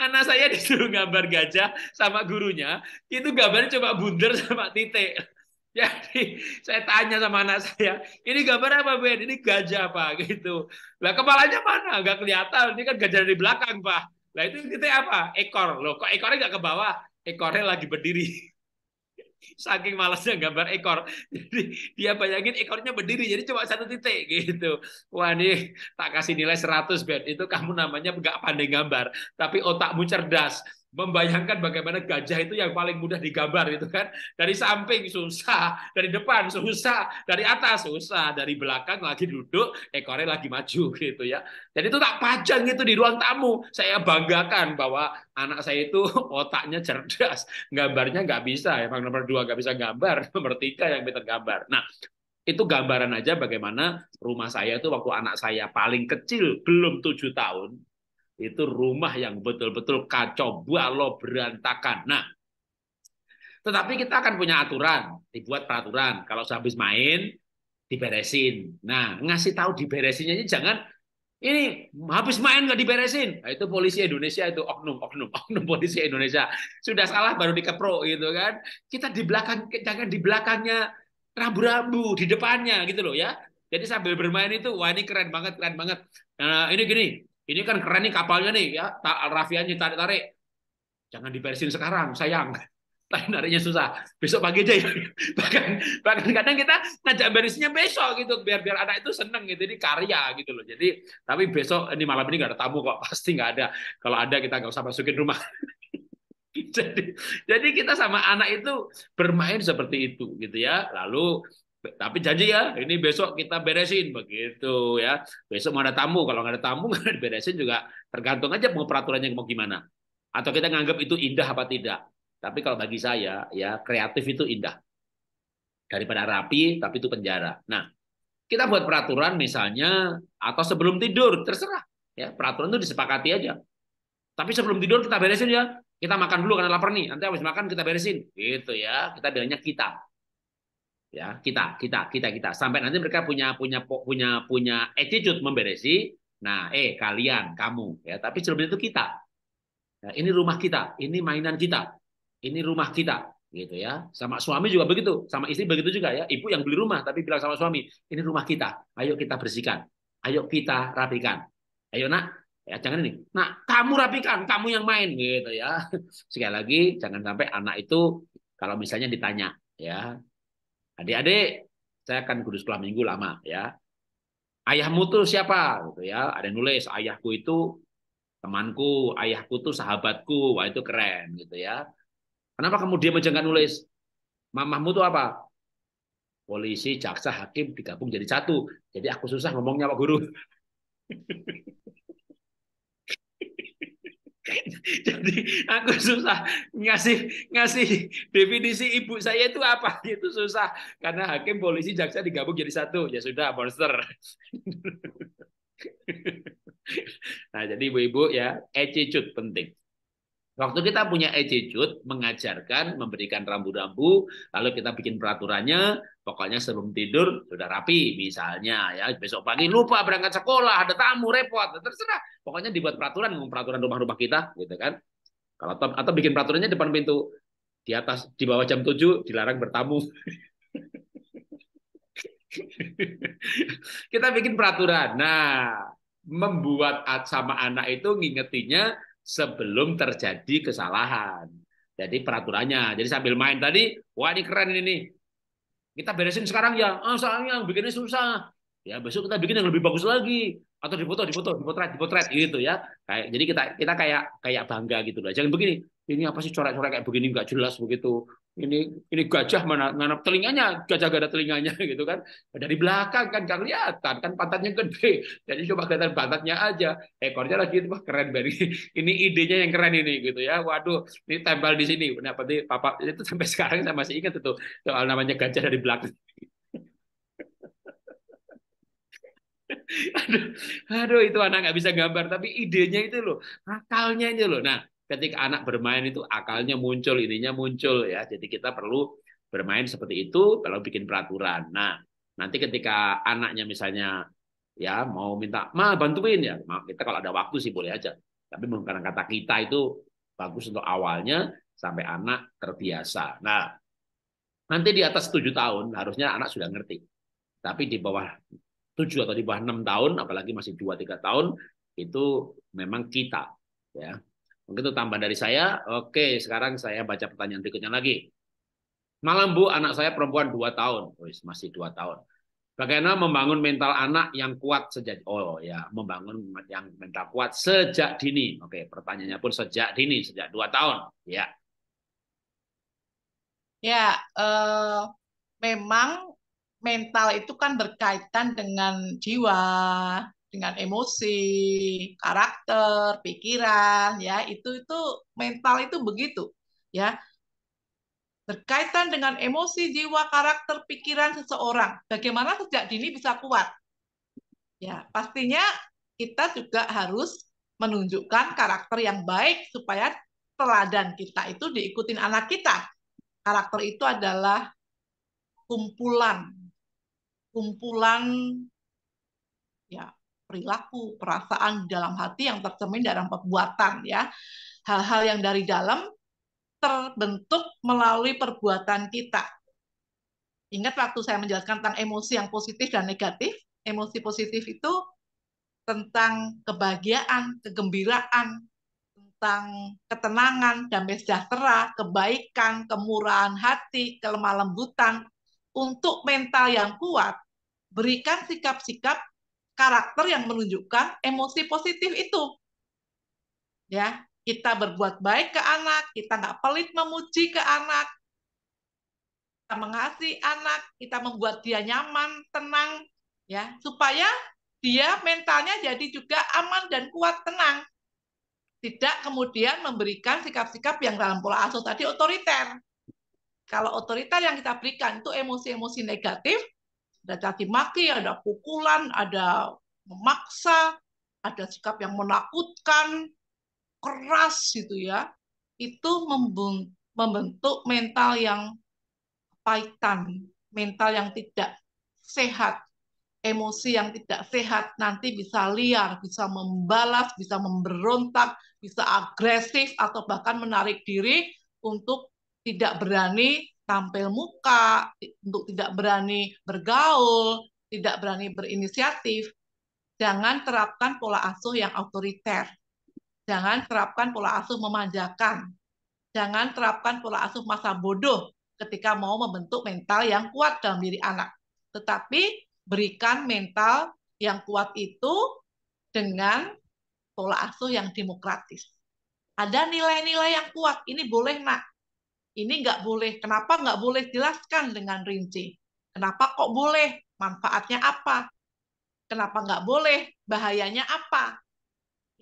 Anak saya disuruh gambar gajah sama gurunya, itu gambarnya coba bunder sama titik. Jadi saya tanya sama anak saya, ini gambar apa Ben? Ini gajah apa gitu. Lah kepalanya mana? Gak kelihatan. Ini kan gajah dari belakang Pak. Lah itu kita apa? Ekor loh. Kok ekornya nggak ke bawah? Ekornya lagi berdiri. Saking malasnya gambar ekor. Jadi dia bayangin ekornya berdiri. Jadi cuma satu titik gitu. Wah ini tak kasih nilai 100 Ben. Itu kamu namanya nggak pandai gambar. Tapi otakmu cerdas membayangkan bagaimana gajah itu yang paling mudah digambar gitu kan. Dari samping susah, dari depan susah, dari atas susah, dari belakang lagi duduk, ekornya lagi maju gitu ya. jadi itu tak pajang itu di ruang tamu. Saya banggakan bahwa anak saya itu otaknya cerdas, gambarnya nggak bisa. Yang nomor dua nggak bisa gambar, nomor tiga yang bisa gambar. Nah, itu gambaran aja bagaimana rumah saya itu waktu anak saya paling kecil belum tujuh tahun itu rumah yang betul-betul kacau balau berantakan. Nah, tetapi kita akan punya aturan, dibuat peraturan. Kalau habis main, diberesin. Nah, ngasih tahu diberesinnya ini jangan ini habis main nggak diberesin. Nah, itu polisi Indonesia itu oknum, oknum, oknum polisi Indonesia. Sudah salah baru dikepro gitu kan. Kita di belakang jangan di belakangnya rambu-rambu di depannya gitu loh ya. Jadi sambil bermain itu wah ini keren banget, keren banget. Nah, ini gini, ini kan keren nih kapalnya nih ya, rafiannya tarik-tarik. Jangan dibersihin sekarang, sayang. Tariknya susah. Besok pagi aja ya. Bahkan, bahkan kadang kita ngajak beresnya besok gitu, biar biar anak itu seneng gitu. Ini karya gitu loh. Jadi, tapi besok ini malam ini nggak ada tamu kok, pasti nggak ada. Kalau ada kita nggak usah masukin rumah. jadi, jadi kita sama anak itu bermain seperti itu gitu ya. Lalu tapi janji ya ini besok kita beresin begitu ya besok mau ada tamu kalau nggak ada tamu nggak beresin juga tergantung aja mau peraturannya mau gimana atau kita nganggap itu indah apa tidak tapi kalau bagi saya ya kreatif itu indah daripada rapi tapi itu penjara nah kita buat peraturan misalnya atau sebelum tidur terserah ya peraturan itu disepakati aja tapi sebelum tidur kita beresin ya kita makan dulu karena lapar nih nanti habis makan kita beresin gitu ya kita bilangnya kita ya kita kita kita kita sampai nanti mereka punya punya punya punya attitude memberesi nah eh kalian kamu ya tapi sebelum itu kita ya, ini rumah kita ini mainan kita ini rumah kita gitu ya sama suami juga begitu sama istri begitu juga ya ibu yang beli rumah tapi bilang sama suami ini rumah kita ayo kita bersihkan ayo kita rapikan ayo nak ya jangan ini nah kamu rapikan kamu yang main gitu ya sekali lagi jangan sampai anak itu kalau misalnya ditanya ya Adik-adik, saya akan guru sekolah minggu lama ya. Ayahmu tuh siapa? Gitu ya. Ada yang nulis, ayahku itu temanku, ayahku tuh sahabatku. Wah, itu keren gitu ya. Kenapa kamu dia nulis? Mamahmu tuh apa? Polisi, jaksa, hakim digabung jadi satu. Jadi aku susah ngomongnya Pak Guru. Jadi aku susah ngasih ngasih definisi ibu saya itu apa itu susah karena hakim polisi jaksa digabung jadi satu ya sudah monster. nah jadi ibu-ibu ya attitude penting. Waktu kita punya attitude, mengajarkan, memberikan rambu-rambu, lalu kita bikin peraturannya, pokoknya sebelum tidur sudah rapi misalnya ya besok pagi lupa berangkat sekolah ada tamu repot terserah pokoknya dibuat peraturan peraturan rumah-rumah kita gitu kan kalau atau, atau bikin peraturannya depan pintu di atas di bawah jam 7 dilarang bertamu kita bikin peraturan nah membuat sama anak itu ngingetinya sebelum terjadi kesalahan. Jadi peraturannya. Jadi sambil main tadi, wah ini keren ini nih. Kita beresin sekarang ya. Ah, oh, soalnya yang bikinnya susah. Ya besok kita bikin yang lebih bagus lagi. Atau dipoto, dipoto, dipotret, dipotret gitu ya. Kayak, jadi kita kita kayak kayak bangga gitu loh. Jangan begini. Ini apa sih corak corak kayak begini nggak jelas begitu ini ini gajah mana nganap telinganya gajah gak ada telinganya gitu kan dari belakang kan gak kelihatan kan pantatnya gede jadi coba kelihatan pantatnya aja ekornya lagi itu wah keren beri ini idenya yang keren ini gitu ya waduh ini tempel di sini nah berarti papa itu sampai sekarang saya masih ingat itu soal namanya gajah dari belakang aduh, aduh itu anak nggak bisa gambar tapi idenya itu loh akalnya itu loh nah ketika anak bermain itu akalnya muncul, ininya muncul ya. Jadi kita perlu bermain seperti itu kalau bikin peraturan. Nah, nanti ketika anaknya misalnya ya mau minta, "Ma, bantuin ya." Ma, kita kalau ada waktu sih boleh aja. Tapi menggunakan kata kita itu bagus untuk awalnya sampai anak terbiasa. Nah, nanti di atas tujuh tahun harusnya anak sudah ngerti. Tapi di bawah tujuh atau di bawah enam tahun, apalagi masih dua tiga tahun, itu memang kita ya Mungkin itu tambahan dari saya. Oke, sekarang saya baca pertanyaan berikutnya lagi. Malam Bu, anak saya perempuan 2 tahun. masih 2 tahun. Bagaimana membangun mental anak yang kuat sejak oh ya, membangun yang mental kuat sejak dini. Oke, pertanyaannya pun sejak dini, sejak 2 tahun. Ya. Ya, eh, memang mental itu kan berkaitan dengan jiwa, dengan emosi, karakter, pikiran, ya itu itu mental itu begitu, ya berkaitan dengan emosi, jiwa, karakter, pikiran seseorang. Bagaimana sejak dini bisa kuat? Ya pastinya kita juga harus menunjukkan karakter yang baik supaya teladan kita itu diikutin anak kita. Karakter itu adalah kumpulan kumpulan ya perilaku, perasaan di dalam hati yang tercermin dalam perbuatan ya. Hal-hal yang dari dalam terbentuk melalui perbuatan kita. Ingat waktu saya menjelaskan tentang emosi yang positif dan negatif, emosi positif itu tentang kebahagiaan, kegembiraan, tentang ketenangan, damai sejahtera, kebaikan, kemurahan hati, kelemah lembutan. Untuk mental yang kuat, berikan sikap-sikap karakter yang menunjukkan emosi positif itu. Ya, kita berbuat baik ke anak, kita nggak pelit memuji ke anak, kita mengasihi anak, kita membuat dia nyaman, tenang, ya, supaya dia mentalnya jadi juga aman dan kuat, tenang. Tidak kemudian memberikan sikap-sikap yang dalam pola asuh tadi otoriter. Kalau otoriter yang kita berikan itu emosi-emosi negatif, ada caci maki, ada pukulan, ada memaksa, ada sikap yang menakutkan, keras gitu ya, itu membentuk mental yang paitan, mental yang tidak sehat, emosi yang tidak sehat, nanti bisa liar, bisa membalas, bisa memberontak, bisa agresif, atau bahkan menarik diri untuk tidak berani tampil muka, untuk tidak berani bergaul, tidak berani berinisiatif, jangan terapkan pola asuh yang otoriter. Jangan terapkan pola asuh memanjakan. Jangan terapkan pola asuh masa bodoh ketika mau membentuk mental yang kuat dalam diri anak. Tetapi berikan mental yang kuat itu dengan pola asuh yang demokratis. Ada nilai-nilai yang kuat, ini boleh nak ini nggak boleh. Kenapa nggak boleh jelaskan dengan rinci? Kenapa kok boleh? Manfaatnya apa? Kenapa nggak boleh? Bahayanya apa?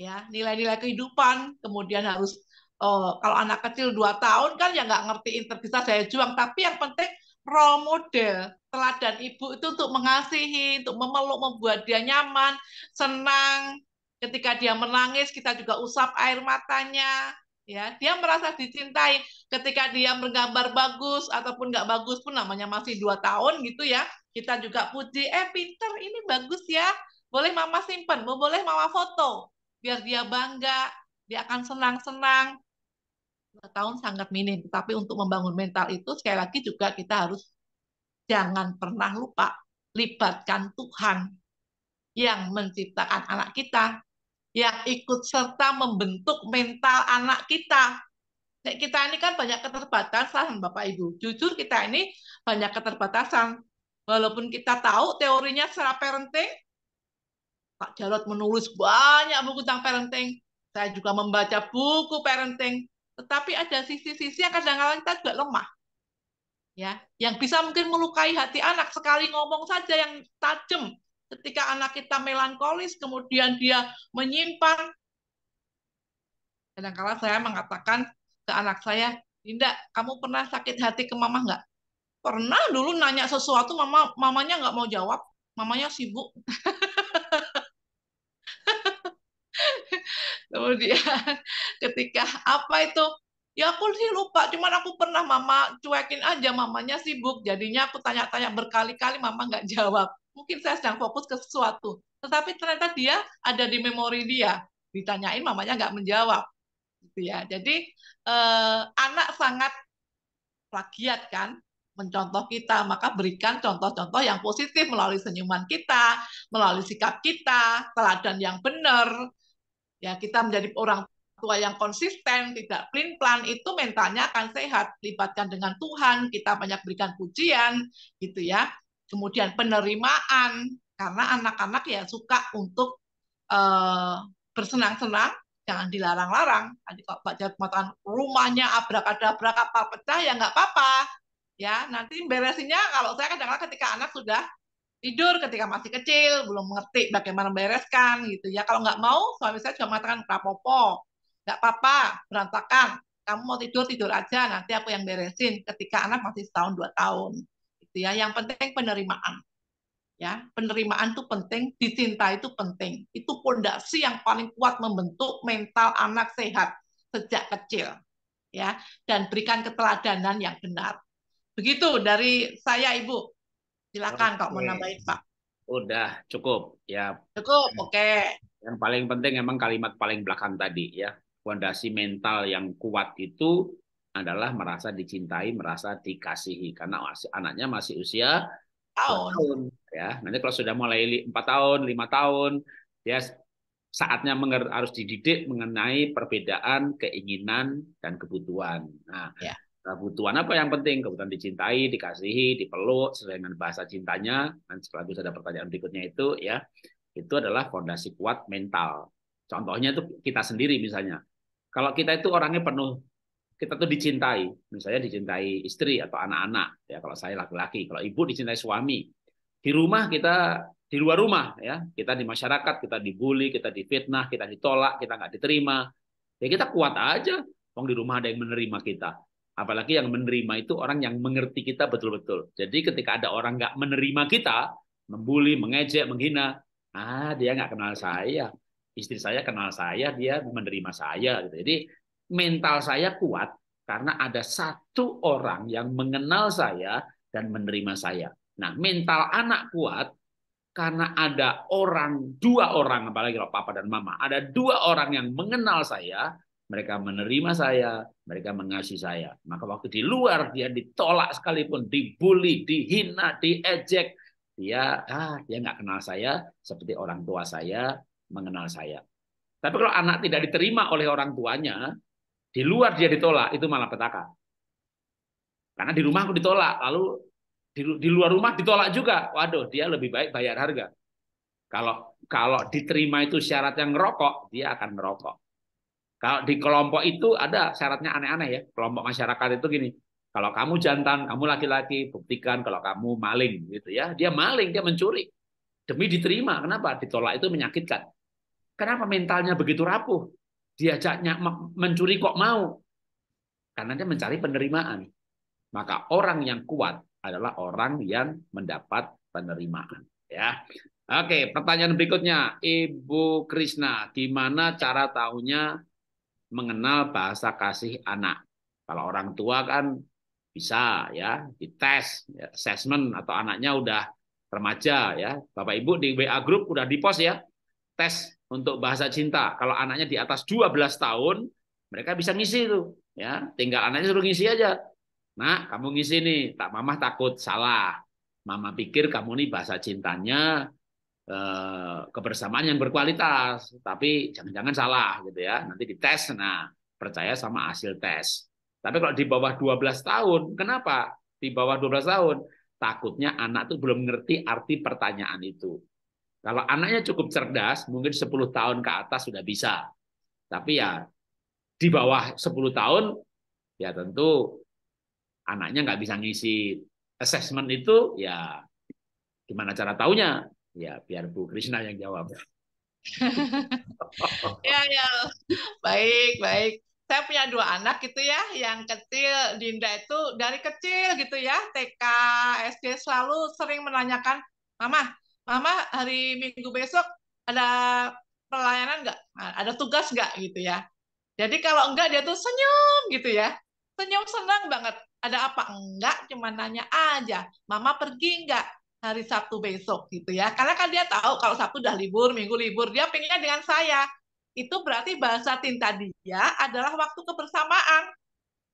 Ya, nilai-nilai kehidupan kemudian harus oh, kalau anak kecil dua tahun kan ya nggak ngerti terbisa saya juang. Tapi yang penting role model teladan ibu itu untuk mengasihi, untuk memeluk, membuat dia nyaman, senang. Ketika dia menangis, kita juga usap air matanya. Ya, dia merasa dicintai ketika dia menggambar bagus ataupun nggak bagus pun namanya masih dua tahun gitu ya kita juga puji eh pinter ini bagus ya boleh mama simpen boleh mama foto biar dia bangga dia akan senang-senang dua tahun sangat minim tapi untuk membangun mental itu sekali lagi juga kita harus jangan pernah lupa libatkan Tuhan yang menciptakan anak kita yang ikut serta membentuk mental anak kita kita ini kan banyak keterbatasan, Bapak Ibu. Jujur kita ini banyak keterbatasan. Walaupun kita tahu teorinya secara parenting, Pak Jarot menulis banyak buku tentang parenting. Saya juga membaca buku parenting. Tetapi ada sisi-sisi yang kadang-kadang kita juga lemah. ya Yang bisa mungkin melukai hati anak. Sekali ngomong saja yang tajam. Ketika anak kita melankolis, kemudian dia menyimpan. Kadang-kadang saya mengatakan ke anak saya, Dinda, kamu pernah sakit hati ke mama nggak? Pernah dulu nanya sesuatu, mama mamanya nggak mau jawab, mamanya sibuk. Kemudian ketika apa itu? Ya aku sih lupa, cuman aku pernah mama cuekin aja mamanya sibuk. Jadinya aku tanya-tanya berkali-kali mama nggak jawab. Mungkin saya sedang fokus ke sesuatu. Tetapi ternyata dia ada di memori dia. Ditanyain mamanya nggak menjawab gitu ya. Jadi eh, anak sangat plagiat kan mencontoh kita, maka berikan contoh-contoh yang positif melalui senyuman kita, melalui sikap kita, teladan yang benar. Ya, kita menjadi orang tua yang konsisten, tidak plin-plan, itu mentalnya akan sehat. Libatkan dengan Tuhan, kita banyak berikan pujian, gitu ya. Kemudian penerimaan, karena anak-anak ya suka untuk eh, bersenang-senang, jangan dilarang-larang. Nanti kalau Pak Jarod mengatakan rumahnya abrakadabra apa pecah ya nggak apa-apa. Ya, nanti beresinnya kalau saya kadang-kadang ketika anak sudah tidur ketika masih kecil, belum mengerti bagaimana bereskan gitu ya. Kalau nggak mau, suami saya cuma mengatakan rapopo, nggak apa-apa, berantakan. Kamu mau tidur tidur aja, nanti aku yang beresin. Ketika anak masih setahun dua tahun, gitu ya. Yang penting penerimaan ya penerimaan itu penting dicinta itu penting itu pondasi yang paling kuat membentuk mental anak sehat sejak kecil ya dan berikan keteladanan yang benar begitu dari saya ibu silakan kok mau nambahin pak udah cukup ya cukup hmm. oke okay. yang paling penting emang kalimat paling belakang tadi ya pondasi mental yang kuat itu adalah merasa dicintai merasa dikasihi karena anaknya masih usia tahun. ya nanti kalau sudah mulai empat tahun lima tahun ya saatnya harus dididik mengenai perbedaan keinginan dan kebutuhan nah ya. kebutuhan apa yang penting kebutuhan dicintai dikasihi dipeluk sesuai dengan bahasa cintanya dan setelah itu ada pertanyaan berikutnya itu ya itu adalah fondasi kuat mental contohnya itu kita sendiri misalnya kalau kita itu orangnya penuh kita tuh dicintai. Misalnya dicintai istri atau anak-anak. Ya kalau saya laki-laki, kalau ibu dicintai suami. Di rumah kita di luar rumah ya kita di masyarakat kita dibully kita difitnah kita ditolak kita nggak diterima ya kita kuat aja Wong di rumah ada yang menerima kita apalagi yang menerima itu orang yang mengerti kita betul-betul jadi ketika ada orang nggak menerima kita membuli mengejek menghina ah dia nggak kenal saya istri saya kenal saya dia menerima saya gitu. jadi mental saya kuat karena ada satu orang yang mengenal saya dan menerima saya. Nah, mental anak kuat karena ada orang, dua orang, apalagi kalau papa dan mama, ada dua orang yang mengenal saya, mereka menerima saya, mereka mengasihi saya. Maka waktu di luar dia ditolak sekalipun, dibully, dihina, diejek, dia ah dia nggak kenal saya seperti orang tua saya mengenal saya. Tapi kalau anak tidak diterima oleh orang tuanya, di luar dia ditolak, itu malah petaka. Karena di rumah aku ditolak, lalu di, di luar rumah ditolak juga. Waduh, dia lebih baik bayar harga. Kalau kalau diterima itu syaratnya ngerokok, dia akan ngerokok Kalau di kelompok itu ada syaratnya aneh-aneh ya. Kelompok masyarakat itu gini. Kalau kamu jantan, kamu laki-laki, buktikan kalau kamu maling gitu ya. Dia maling, dia mencuri. Demi diterima. Kenapa? Ditolak itu menyakitkan. Kenapa mentalnya begitu rapuh? diajaknya mencuri kok mau. Karena dia mencari penerimaan. Maka orang yang kuat adalah orang yang mendapat penerimaan. Ya, Oke, pertanyaan berikutnya, Ibu Krishna, gimana cara tahunya mengenal bahasa kasih anak? Kalau orang tua kan bisa ya dites, ya, assessment atau anaknya udah remaja ya, Bapak Ibu di WA group udah di post ya, tes untuk bahasa cinta. Kalau anaknya di atas 12 tahun, mereka bisa ngisi itu, ya. Tinggal anaknya suruh ngisi aja. Nah, kamu ngisi nih, tak mamah takut salah. Mama pikir kamu nih bahasa cintanya eh, kebersamaan yang berkualitas, tapi jangan-jangan salah gitu ya. Nanti dites. Nah, percaya sama hasil tes. Tapi kalau di bawah 12 tahun, kenapa? Di bawah 12 tahun, takutnya anak tuh belum ngerti arti pertanyaan itu. Kalau anaknya cukup cerdas, mungkin 10 tahun ke atas sudah bisa. Tapi ya di bawah 10 tahun, ya tentu anaknya nggak bisa ngisi assessment itu, ya gimana cara taunya? Ya biar Bu Krishna yang jawab. ya, ya. Baik, baik saya punya dua anak gitu ya, yang kecil Dinda itu dari kecil gitu ya, TK, SD selalu sering menanyakan, Mama, Mama hari Minggu besok ada pelayanan nggak? Nah, ada tugas nggak gitu ya? Jadi kalau enggak dia tuh senyum gitu ya. Senyum senang banget. Ada apa? Enggak, cuma nanya aja. Mama pergi enggak hari Sabtu besok gitu ya. Karena kan dia tahu kalau Sabtu udah libur, Minggu libur. Dia pengennya dengan saya. Itu berarti bahasa tinta dia adalah waktu kebersamaan.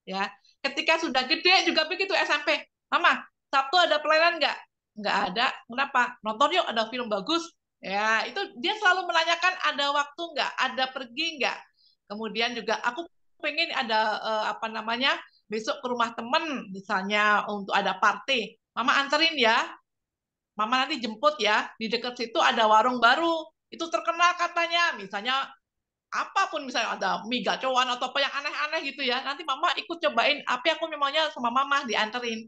Ya, ketika sudah gede juga begitu SMP. Mama, Sabtu ada pelayanan enggak? nggak ada kenapa nonton yuk ada film bagus ya itu dia selalu menanyakan ada waktu nggak ada pergi nggak kemudian juga aku pengen ada eh, apa namanya besok ke rumah temen misalnya untuk ada party mama anterin ya mama nanti jemput ya di dekat situ ada warung baru itu terkenal katanya misalnya apapun misalnya ada mie gacuan atau apa yang aneh-aneh gitu ya nanti mama ikut cobain apa aku memangnya sama mama dianterin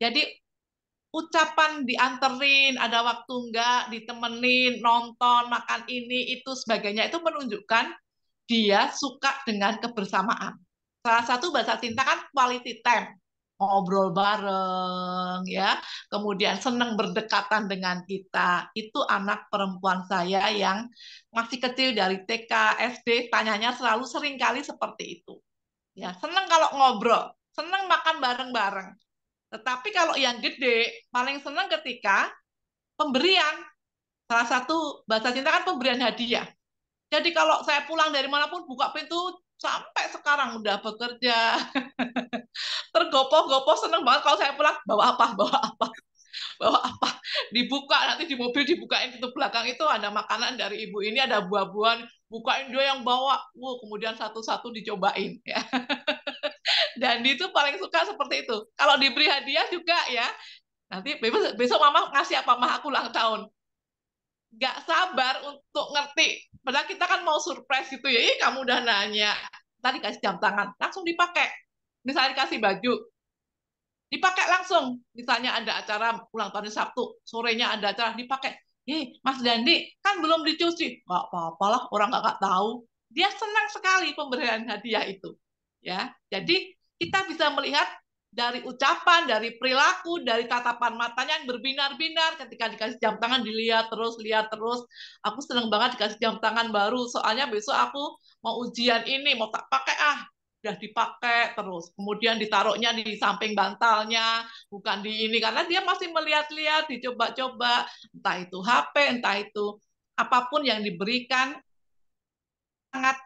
jadi ucapan dianterin, ada waktu enggak, ditemenin, nonton, makan ini, itu, sebagainya, itu menunjukkan dia suka dengan kebersamaan. Salah satu bahasa cinta kan quality time, ngobrol bareng, ya, kemudian senang berdekatan dengan kita. Itu anak perempuan saya yang masih kecil dari TK, SD, tanyanya selalu seringkali seperti itu. Ya, senang kalau ngobrol, senang makan bareng-bareng, tetapi kalau yang gede, paling senang ketika pemberian. Salah satu bahasa cinta kan pemberian hadiah. Jadi kalau saya pulang dari mana pun buka pintu sampai sekarang udah bekerja. Tergopoh-gopoh seneng banget kalau saya pulang, bawa apa, bawa apa. Bawa apa, dibuka, nanti di mobil dibukain pintu belakang itu ada makanan dari ibu ini, ada buah-buahan, bukain dua yang bawa, wow, kemudian satu-satu dicobain. ya Dandi itu paling suka seperti itu. Kalau diberi hadiah juga ya, nanti besok, besok mama ngasih apa mah aku ulang tahun. Gak sabar untuk ngerti. Padahal kita kan mau surprise gitu ya. Ih, kamu udah nanya. Tadi kasih jam tangan, langsung dipakai. Misalnya dikasih baju, dipakai langsung. Misalnya ada acara ulang tahun Sabtu, sorenya ada acara dipakai. Ih, Mas Dandi kan belum dicuci. Gak apa-apalah, orang gak, gak tahu. Dia senang sekali pemberian hadiah itu ya. Jadi kita bisa melihat dari ucapan, dari perilaku, dari tatapan matanya yang berbinar-binar ketika dikasih jam tangan dilihat terus, lihat terus. Aku seneng banget dikasih jam tangan baru, soalnya besok aku mau ujian ini, mau tak pakai ah, udah dipakai terus. Kemudian ditaruhnya di samping bantalnya, bukan di ini karena dia masih melihat-lihat, dicoba-coba, entah itu HP, entah itu apapun yang diberikan sangat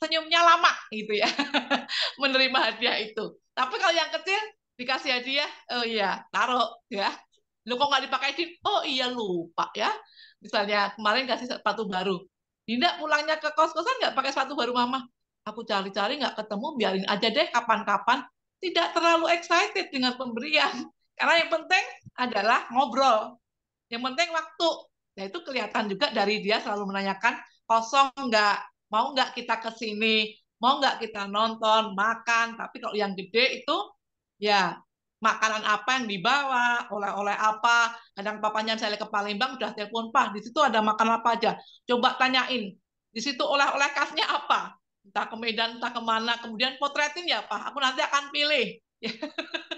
senyumnya lama gitu ya menerima hadiah itu. Tapi kalau yang kecil dikasih hadiah, oh iya, taruh ya. Lu kok nggak dipakai di, oh iya lupa ya. Misalnya kemarin kasih sepatu baru. Dinda pulangnya ke kos-kosan nggak pakai sepatu baru mama. Aku cari-cari nggak ketemu, biarin aja deh kapan-kapan. Tidak terlalu excited dengan pemberian. Karena yang penting adalah ngobrol. Yang penting waktu. Nah itu kelihatan juga dari dia selalu menanyakan kosong nggak mau nggak kita ke sini, mau nggak kita nonton, makan. Tapi kalau yang gede itu ya makanan apa yang dibawa, oleh-oleh apa. Kadang papanya saya ke Palembang udah telepon, Pak, di situ ada makan apa aja. Coba tanyain, di situ oleh-oleh khasnya apa? Entah ke Medan, entah kemana. Kemudian potretin ya, Pak, aku nanti akan pilih.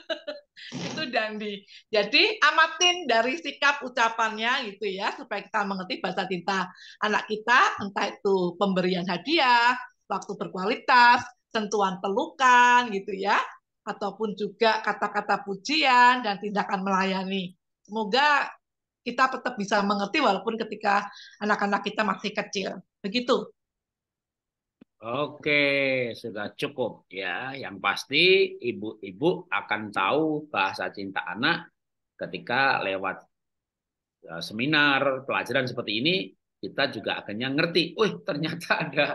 itu dandi. Jadi amatin dari sikap ucapannya gitu ya supaya kita mengerti bahasa cinta anak kita entah itu pemberian hadiah, waktu berkualitas, sentuhan pelukan gitu ya ataupun juga kata-kata pujian dan tindakan melayani. Semoga kita tetap bisa mengerti walaupun ketika anak-anak kita masih kecil. Begitu. Oke, sudah cukup ya. Yang pasti ibu-ibu akan tahu bahasa cinta anak ketika lewat eh, seminar, pelajaran seperti ini, kita juga akhirnya ngerti, wih ternyata ada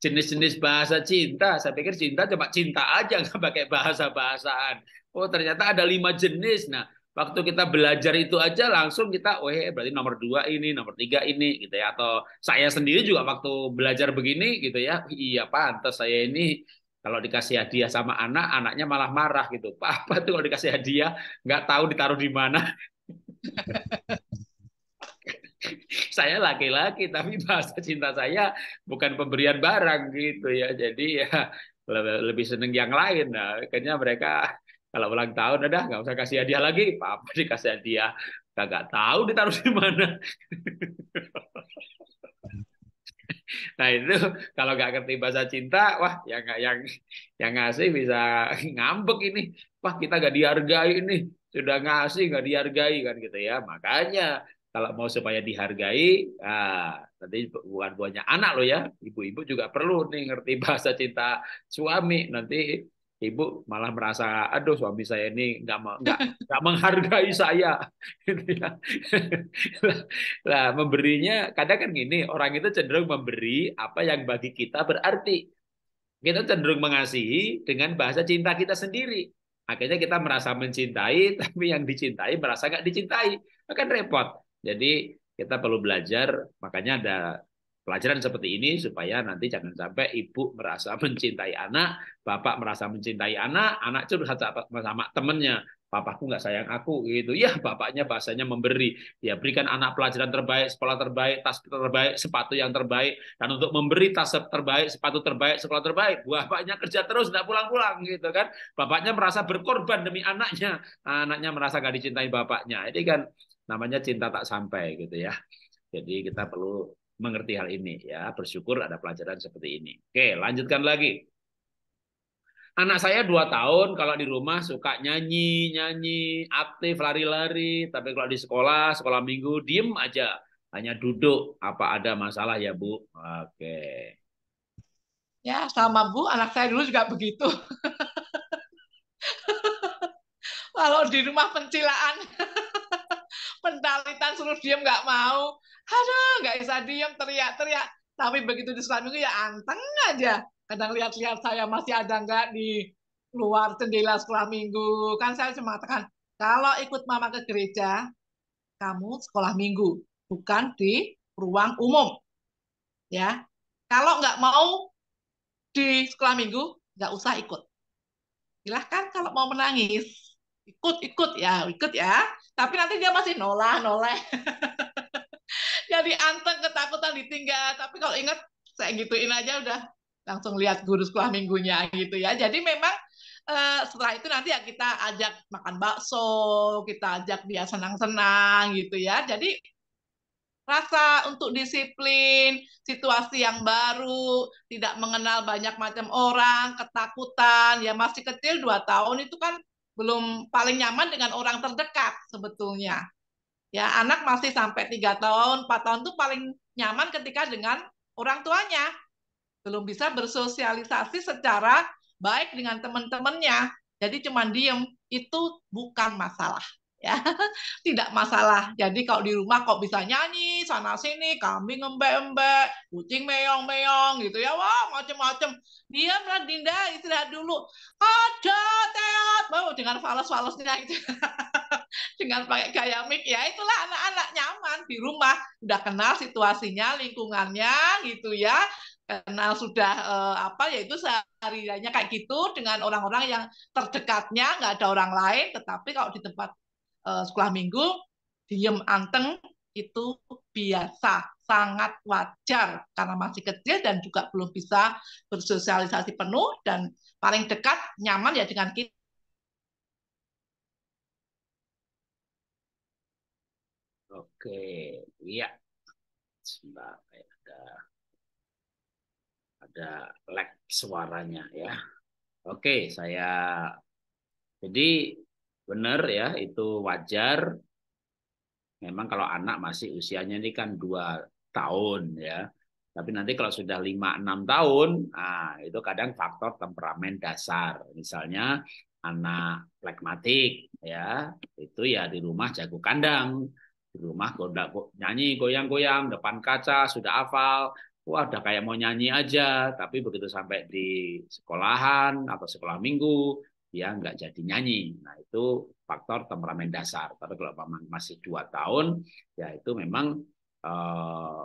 jenis-jenis bahasa cinta. Saya pikir cinta cuma cinta aja, nggak pakai bahasa-bahasaan. Oh ternyata ada lima jenis. Nah Waktu kita belajar itu aja langsung kita, oh berarti nomor dua ini, nomor tiga ini, gitu ya. Atau saya sendiri juga waktu belajar begini, gitu ya. Iya pantas saya ini kalau dikasih hadiah sama anak, anaknya malah marah gitu. Pak apa tuh kalau dikasih hadiah nggak tahu ditaruh di mana? saya laki-laki tapi bahasa cinta saya bukan pemberian barang gitu ya jadi ya lebih seneng yang lain nah kayaknya mereka kalau ulang tahun udah nggak usah kasih hadiah lagi. sih kasih hadiah kagak tahu ditaruh di mana. nah itu kalau nggak ngerti bahasa cinta, wah yang yang yang ngasih bisa ngambek ini. Wah kita nggak dihargai ini. Sudah ngasih nggak dihargai kan gitu ya. Makanya kalau mau supaya dihargai, nah, nanti bukan buahnya anak lo ya, ibu-ibu juga perlu nih ngerti bahasa cinta suami. Nanti ibu malah merasa aduh suami saya ini nggak nggak nggak menghargai saya gitu ya. lah memberinya kadang kan gini orang itu cenderung memberi apa yang bagi kita berarti kita cenderung mengasihi dengan bahasa cinta kita sendiri akhirnya kita merasa mencintai tapi yang dicintai merasa nggak dicintai akan repot jadi kita perlu belajar makanya ada pelajaran seperti ini supaya nanti jangan sampai ibu merasa mencintai anak, bapak merasa mencintai anak, anak curhat sama, sama temennya, bapakku nggak sayang aku gitu. Ya bapaknya bahasanya memberi, ya berikan anak pelajaran terbaik, sekolah terbaik, tas terbaik, sepatu yang terbaik, dan untuk memberi tas terbaik, sepatu terbaik, sekolah terbaik, bapaknya kerja terus nggak pulang-pulang gitu kan. Bapaknya merasa berkorban demi anaknya, anaknya merasa nggak dicintai bapaknya. Ini kan namanya cinta tak sampai gitu ya. Jadi kita perlu mengerti hal ini ya. Bersyukur ada pelajaran seperti ini. Oke, lanjutkan lagi. Anak saya dua tahun kalau di rumah suka nyanyi, nyanyi, aktif lari-lari, tapi kalau di sekolah, sekolah minggu diem aja, hanya duduk. Apa ada masalah ya, Bu? Oke. Ya, sama Bu, anak saya dulu juga begitu. kalau di rumah pencilaan, pentalitan suruh diem nggak mau, aduh nggak bisa diem teriak-teriak tapi begitu di sekolah minggu ya anteng aja kadang lihat-lihat saya masih ada nggak di luar jendela sekolah minggu kan saya cuma katakan kalau ikut mama ke gereja kamu sekolah minggu bukan di ruang umum ya kalau nggak mau di sekolah minggu nggak usah ikut silahkan kalau mau menangis ikut ikut ya ikut ya tapi nanti dia masih nolah noleh jadi anteng ketakutan ditinggal tapi kalau ingat saya gituin aja udah langsung lihat guru sekolah minggunya gitu ya jadi memang uh, setelah itu nanti ya kita ajak makan bakso kita ajak dia senang-senang gitu ya jadi rasa untuk disiplin, situasi yang baru, tidak mengenal banyak macam orang, ketakutan, ya masih kecil dua tahun itu kan belum paling nyaman dengan orang terdekat sebetulnya. Ya, anak masih sampai tiga tahun, 4 tahun tuh paling nyaman ketika dengan orang tuanya. Belum bisa bersosialisasi secara baik dengan teman-temannya. Jadi cuma diem, itu bukan masalah ya tidak masalah jadi kalau di rumah kok bisa nyanyi sana sini kambing ngembek-ngembek kucing meong-meong gitu ya wah macem-macem diamlah Dinda istirahat dulu ada teat wow dengan falas-falasnya itu dengan pakai gaya mic ya itulah anak-anak nyaman di rumah udah kenal situasinya lingkungannya gitu ya kenal sudah eh, apa yaitu sehari kayak gitu dengan orang-orang yang terdekatnya nggak ada orang lain tetapi kalau di tempat Eh, sekolah minggu diem anteng itu biasa sangat wajar karena masih kecil dan juga belum bisa bersosialisasi penuh dan paling dekat nyaman ya dengan kita Oke, iya. Sebentar, ada ada lag suaranya ya. Oke, saya jadi Benar ya, itu wajar. Memang kalau anak masih usianya ini kan dua tahun ya. Tapi nanti kalau sudah lima enam tahun, nah, itu kadang faktor temperamen dasar. Misalnya anak flekmatik ya, itu ya di rumah jago kandang, di rumah gue nyanyi goyang-goyang depan kaca sudah hafal, wah udah kayak mau nyanyi aja, tapi begitu sampai di sekolahan atau sekolah minggu dia nggak jadi nyanyi. Nah itu faktor temperamen dasar. Tapi kalau memang masih dua tahun, ya itu memang eh,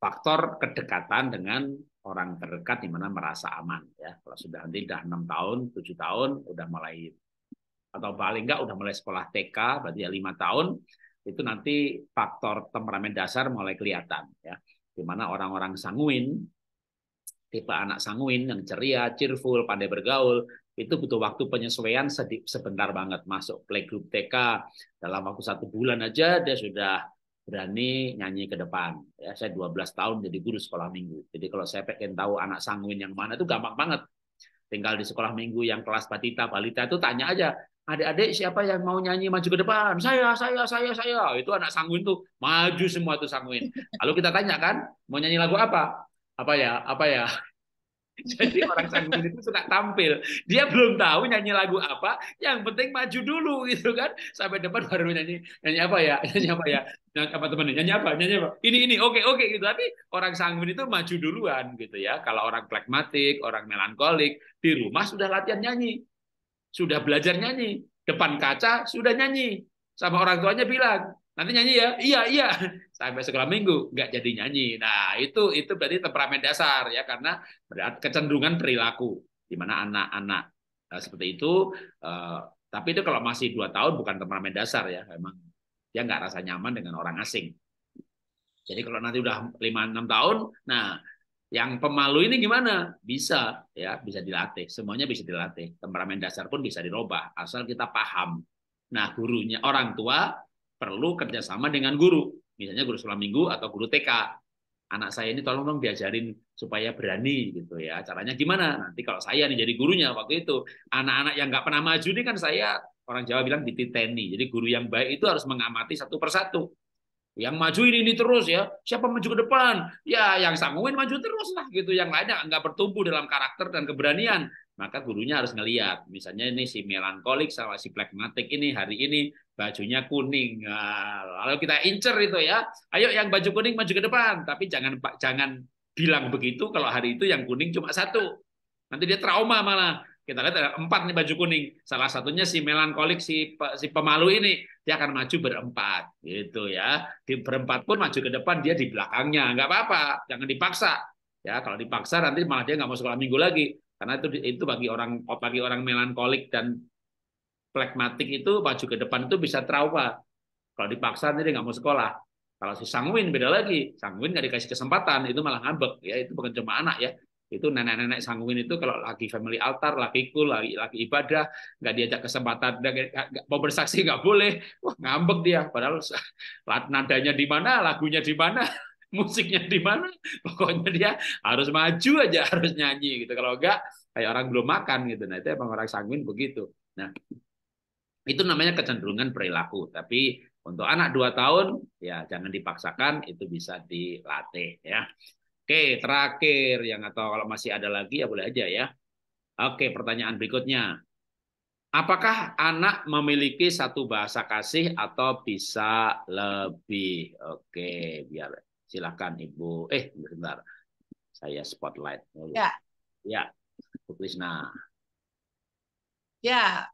faktor kedekatan dengan orang terdekat di mana merasa aman ya kalau sudah nanti sudah enam tahun tujuh tahun udah mulai atau paling nggak udah mulai sekolah TK berarti ya lima tahun itu nanti faktor temperamen dasar mulai kelihatan ya di mana orang-orang sanguin tipe anak sanguin yang ceria, cheerful, pandai bergaul, itu butuh waktu penyesuaian sebentar banget masuk playgroup TK dalam waktu satu bulan aja dia sudah berani nyanyi ke depan ya saya 12 tahun jadi guru sekolah minggu jadi kalau saya pengen tahu anak sanguin yang mana itu gampang banget tinggal di sekolah minggu yang kelas batita balita itu tanya aja adik-adik siapa yang mau nyanyi maju ke depan saya saya saya saya itu anak sanguin tuh maju semua tuh sanguin lalu kita tanya kan mau nyanyi lagu apa apa ya apa ya jadi orang sanggul itu suka tampil. Dia belum tahu nyanyi lagu apa, yang penting maju dulu gitu kan. Sampai depan baru nyanyi nyanyi apa ya? Nyanyi apa ya? Nyanyi apa teman? Nyanyi apa? Nyanyi apa? Ini ini oke okay, oke okay, gitu. Tapi orang sanggul itu maju duluan gitu ya. Kalau orang pragmatik, orang melankolik di rumah sudah latihan nyanyi. Sudah belajar nyanyi. Depan kaca sudah nyanyi. Sama orang tuanya bilang, Nanti nyanyi ya? Iya, iya. Sampai sekolah minggu nggak jadi nyanyi. Nah, itu itu berarti temperamen dasar ya karena kecenderungan perilaku di mana anak-anak nah, seperti itu eh, tapi itu kalau masih dua tahun bukan temperamen dasar ya, memang dia nggak rasa nyaman dengan orang asing. Jadi kalau nanti udah lima enam tahun, nah yang pemalu ini gimana? Bisa ya, bisa dilatih. Semuanya bisa dilatih. Temperamen dasar pun bisa dirubah asal kita paham. Nah, gurunya orang tua perlu kerjasama dengan guru. Misalnya guru sekolah minggu atau guru TK. Anak saya ini tolong dong diajarin supaya berani gitu ya. Caranya gimana? Nanti kalau saya nih jadi gurunya waktu itu, anak-anak yang nggak pernah maju ini kan saya orang Jawa bilang dititeni. Jadi guru yang baik itu harus mengamati satu persatu. Yang maju ini, ini terus ya. Siapa maju ke depan? Ya, yang sanggupin maju terus lah gitu. Yang lainnya nggak bertumbuh dalam karakter dan keberanian maka gurunya harus ngeliat. Misalnya ini si melankolik sama si plekmatik ini hari ini bajunya kuning. Nah, lalu kita incer itu ya. Ayo yang baju kuning maju ke depan, tapi jangan jangan bilang begitu kalau hari itu yang kuning cuma satu. Nanti dia trauma malah. Kita lihat ada empat nih baju kuning. Salah satunya si melankolik, si si pemalu ini dia akan maju berempat, gitu ya. Di berempat pun maju ke depan, dia di belakangnya. Nggak apa-apa, jangan dipaksa. Ya, kalau dipaksa nanti malah dia nggak mau sekolah minggu lagi. Karena itu itu bagi orang bagi orang melankolik dan plekmatik itu maju ke depan itu bisa trauma. Kalau dipaksa nanti nggak mau sekolah. Kalau si sangwin beda lagi. Sangwin nggak dikasih kesempatan, itu malah ngambek ya. Itu bukan cuma anak ya. Itu nenek-nenek sangwin itu kalau lagi family altar, lagi kul, lagi, lagi ibadah, nggak diajak kesempatan, nggak, mau bersaksi nggak boleh. Wah ngambek dia. Padahal nadanya di mana, lagunya di mana musiknya di mana pokoknya dia harus maju aja harus nyanyi gitu kalau enggak kayak orang belum makan gitu nah itu emang orang sanguin begitu nah itu namanya kecenderungan perilaku tapi untuk anak dua tahun ya jangan dipaksakan itu bisa dilatih ya oke terakhir yang atau kalau masih ada lagi ya boleh aja ya oke pertanyaan berikutnya Apakah anak memiliki satu bahasa kasih atau bisa lebih? Oke, biar Silakan Ibu. Eh, sebentar Saya spotlight dulu. Ya. Ya, Bu Krisna. Ya,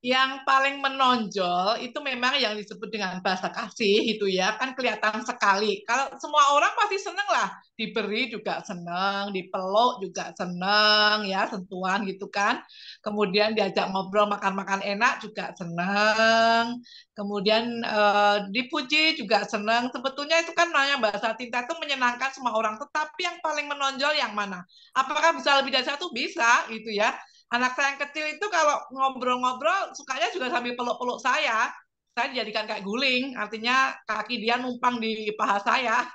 yang paling menonjol itu memang yang disebut dengan bahasa kasih itu ya kan kelihatan sekali kalau semua orang pasti seneng lah diberi juga seneng dipeluk juga seneng ya sentuhan gitu kan kemudian diajak ngobrol makan-makan enak juga seneng kemudian eh, dipuji juga seneng sebetulnya itu kan namanya bahasa cinta itu menyenangkan semua orang tetapi yang paling menonjol yang mana apakah bisa lebih dari satu bisa gitu ya anak saya yang kecil itu kalau ngobrol-ngobrol sukanya juga sambil peluk-peluk saya. Saya dijadikan kayak guling, artinya kaki dia numpang di paha saya.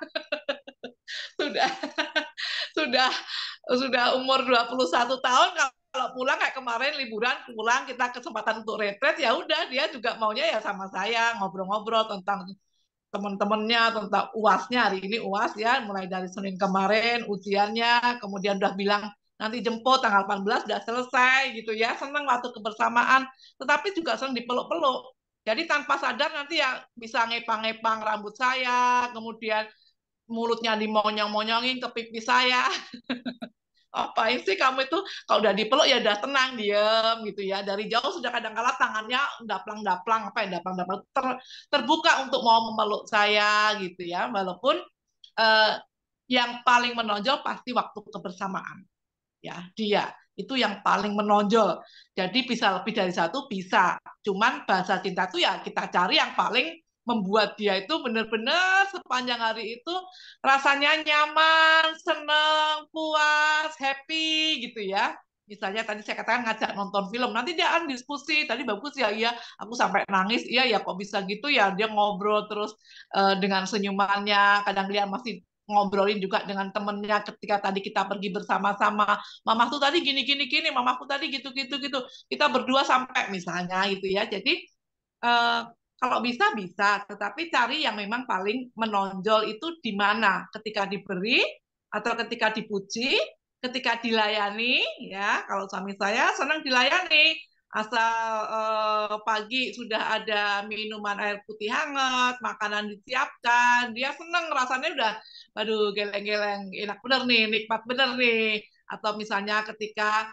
sudah sudah sudah umur 21 tahun kalau pulang kayak kemarin liburan pulang kita kesempatan untuk retret ya udah dia juga maunya ya sama saya ngobrol-ngobrol tentang teman-temannya tentang uasnya hari ini uas ya mulai dari senin kemarin ujiannya kemudian udah bilang nanti jemput tanggal 18 sudah selesai gitu ya senang waktu kebersamaan tetapi juga senang dipeluk-peluk jadi tanpa sadar nanti ya bisa ngepang-ngepang rambut saya kemudian mulutnya dimonyong-monyongin ke pipi saya apain sih kamu itu kalau udah dipeluk ya udah tenang diem gitu ya dari jauh sudah kadang-kala tangannya daplang-daplang apa ya daplang-daplang ter, terbuka untuk mau memeluk saya gitu ya walaupun eh, yang paling menonjol pasti waktu kebersamaan ya dia itu yang paling menonjol. Jadi bisa lebih dari satu bisa. Cuman bahasa cinta tuh ya kita cari yang paling membuat dia itu benar-benar sepanjang hari itu rasanya nyaman, seneng, puas, happy gitu ya. Misalnya tadi saya katakan ngajak nonton film, nanti dia akan diskusi, tadi bagus ya, iya, aku sampai nangis, iya ya kok bisa gitu ya, dia ngobrol terus uh, dengan senyumannya, kadang dia masih ngobrolin juga dengan temennya ketika tadi kita pergi bersama-sama mamaku tadi gini gini gini mamaku tadi gitu gitu gitu kita berdua sampai misalnya gitu ya jadi eh, kalau bisa bisa tetapi cari yang memang paling menonjol itu di mana ketika diberi atau ketika dipuji ketika dilayani ya kalau suami saya senang dilayani asal eh, pagi sudah ada minuman air putih hangat, makanan disiapkan, dia seneng rasanya udah, aduh geleng-geleng, enak bener nih, nikmat bener nih. Atau misalnya ketika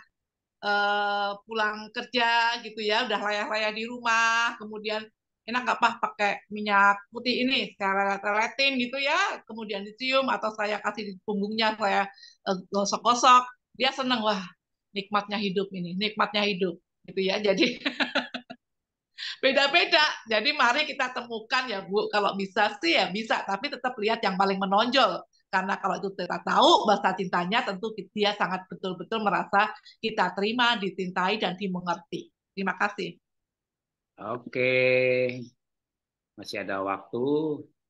eh, pulang kerja gitu ya, udah layak-layak di rumah, kemudian enak nggak pak pakai minyak putih ini saya teletin gitu ya kemudian dicium atau saya kasih di punggungnya saya eh, gosok-gosok dia seneng lah, nikmatnya hidup ini nikmatnya hidup gitu ya jadi beda-beda jadi mari kita temukan ya bu kalau bisa sih ya bisa tapi tetap lihat yang paling menonjol karena kalau itu kita tahu bahasa cintanya tentu dia sangat betul-betul merasa kita terima, dicintai dan dimengerti. Terima kasih. Oke. Masih ada waktu.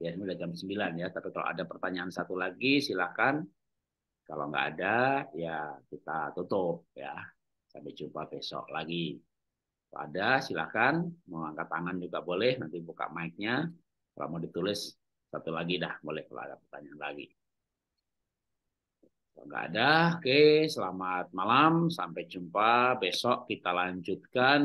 Ya, ini udah jam 9 ya, tapi kalau ada pertanyaan satu lagi silakan Kalau nggak ada, ya kita tutup ya. Sampai jumpa besok lagi. Kalau ada silakan mau angkat tangan juga boleh nanti buka mic-nya. Kalau mau ditulis satu lagi dah boleh kalau ada pertanyaan lagi. Kalau nggak ada, oke okay, selamat malam. Sampai jumpa besok kita lanjutkan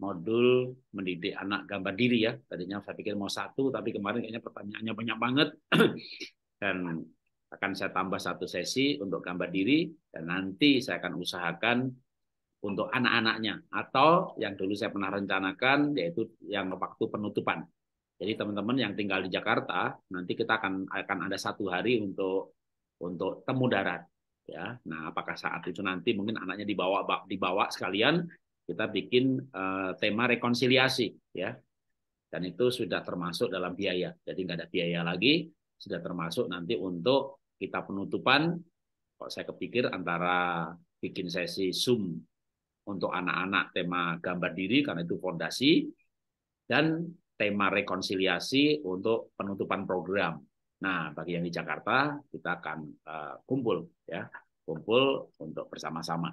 modul mendidik anak gambar diri ya. Tadinya saya pikir mau satu tapi kemarin kayaknya pertanyaannya banyak banget dan akan saya tambah satu sesi untuk gambar diri dan nanti saya akan usahakan untuk anak-anaknya atau yang dulu saya pernah rencanakan yaitu yang waktu penutupan. Jadi teman-teman yang tinggal di Jakarta nanti kita akan akan ada satu hari untuk untuk temu darat ya. Nah, apakah saat itu nanti mungkin anaknya dibawa dibawa sekalian kita bikin uh, tema rekonsiliasi ya. Dan itu sudah termasuk dalam biaya. Jadi nggak ada biaya lagi, sudah termasuk nanti untuk kita penutupan kok saya kepikir antara bikin sesi Zoom untuk anak-anak tema gambar diri karena itu fondasi dan tema rekonsiliasi untuk penutupan program. Nah, bagi yang di Jakarta kita akan uh, kumpul ya, kumpul untuk bersama-sama.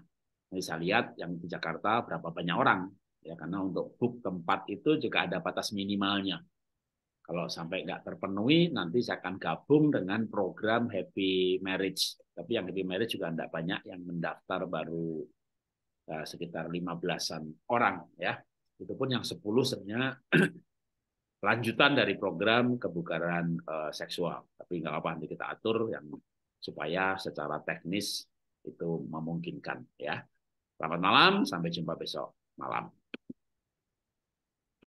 Bisa lihat yang di Jakarta berapa banyak orang ya karena untuk book tempat itu juga ada batas minimalnya. Kalau sampai nggak terpenuhi, nanti saya akan gabung dengan program Happy Marriage. Tapi yang Happy Marriage juga nggak banyak yang mendaftar baru Eh, sekitar 15-an orang ya. Itu pun yang 10 sebenarnya lanjutan dari program kebugaran uh, eh, seksual. Tapi nggak apa-apa nanti kita atur yang supaya secara teknis itu memungkinkan ya. Selamat malam, sampai jumpa besok malam.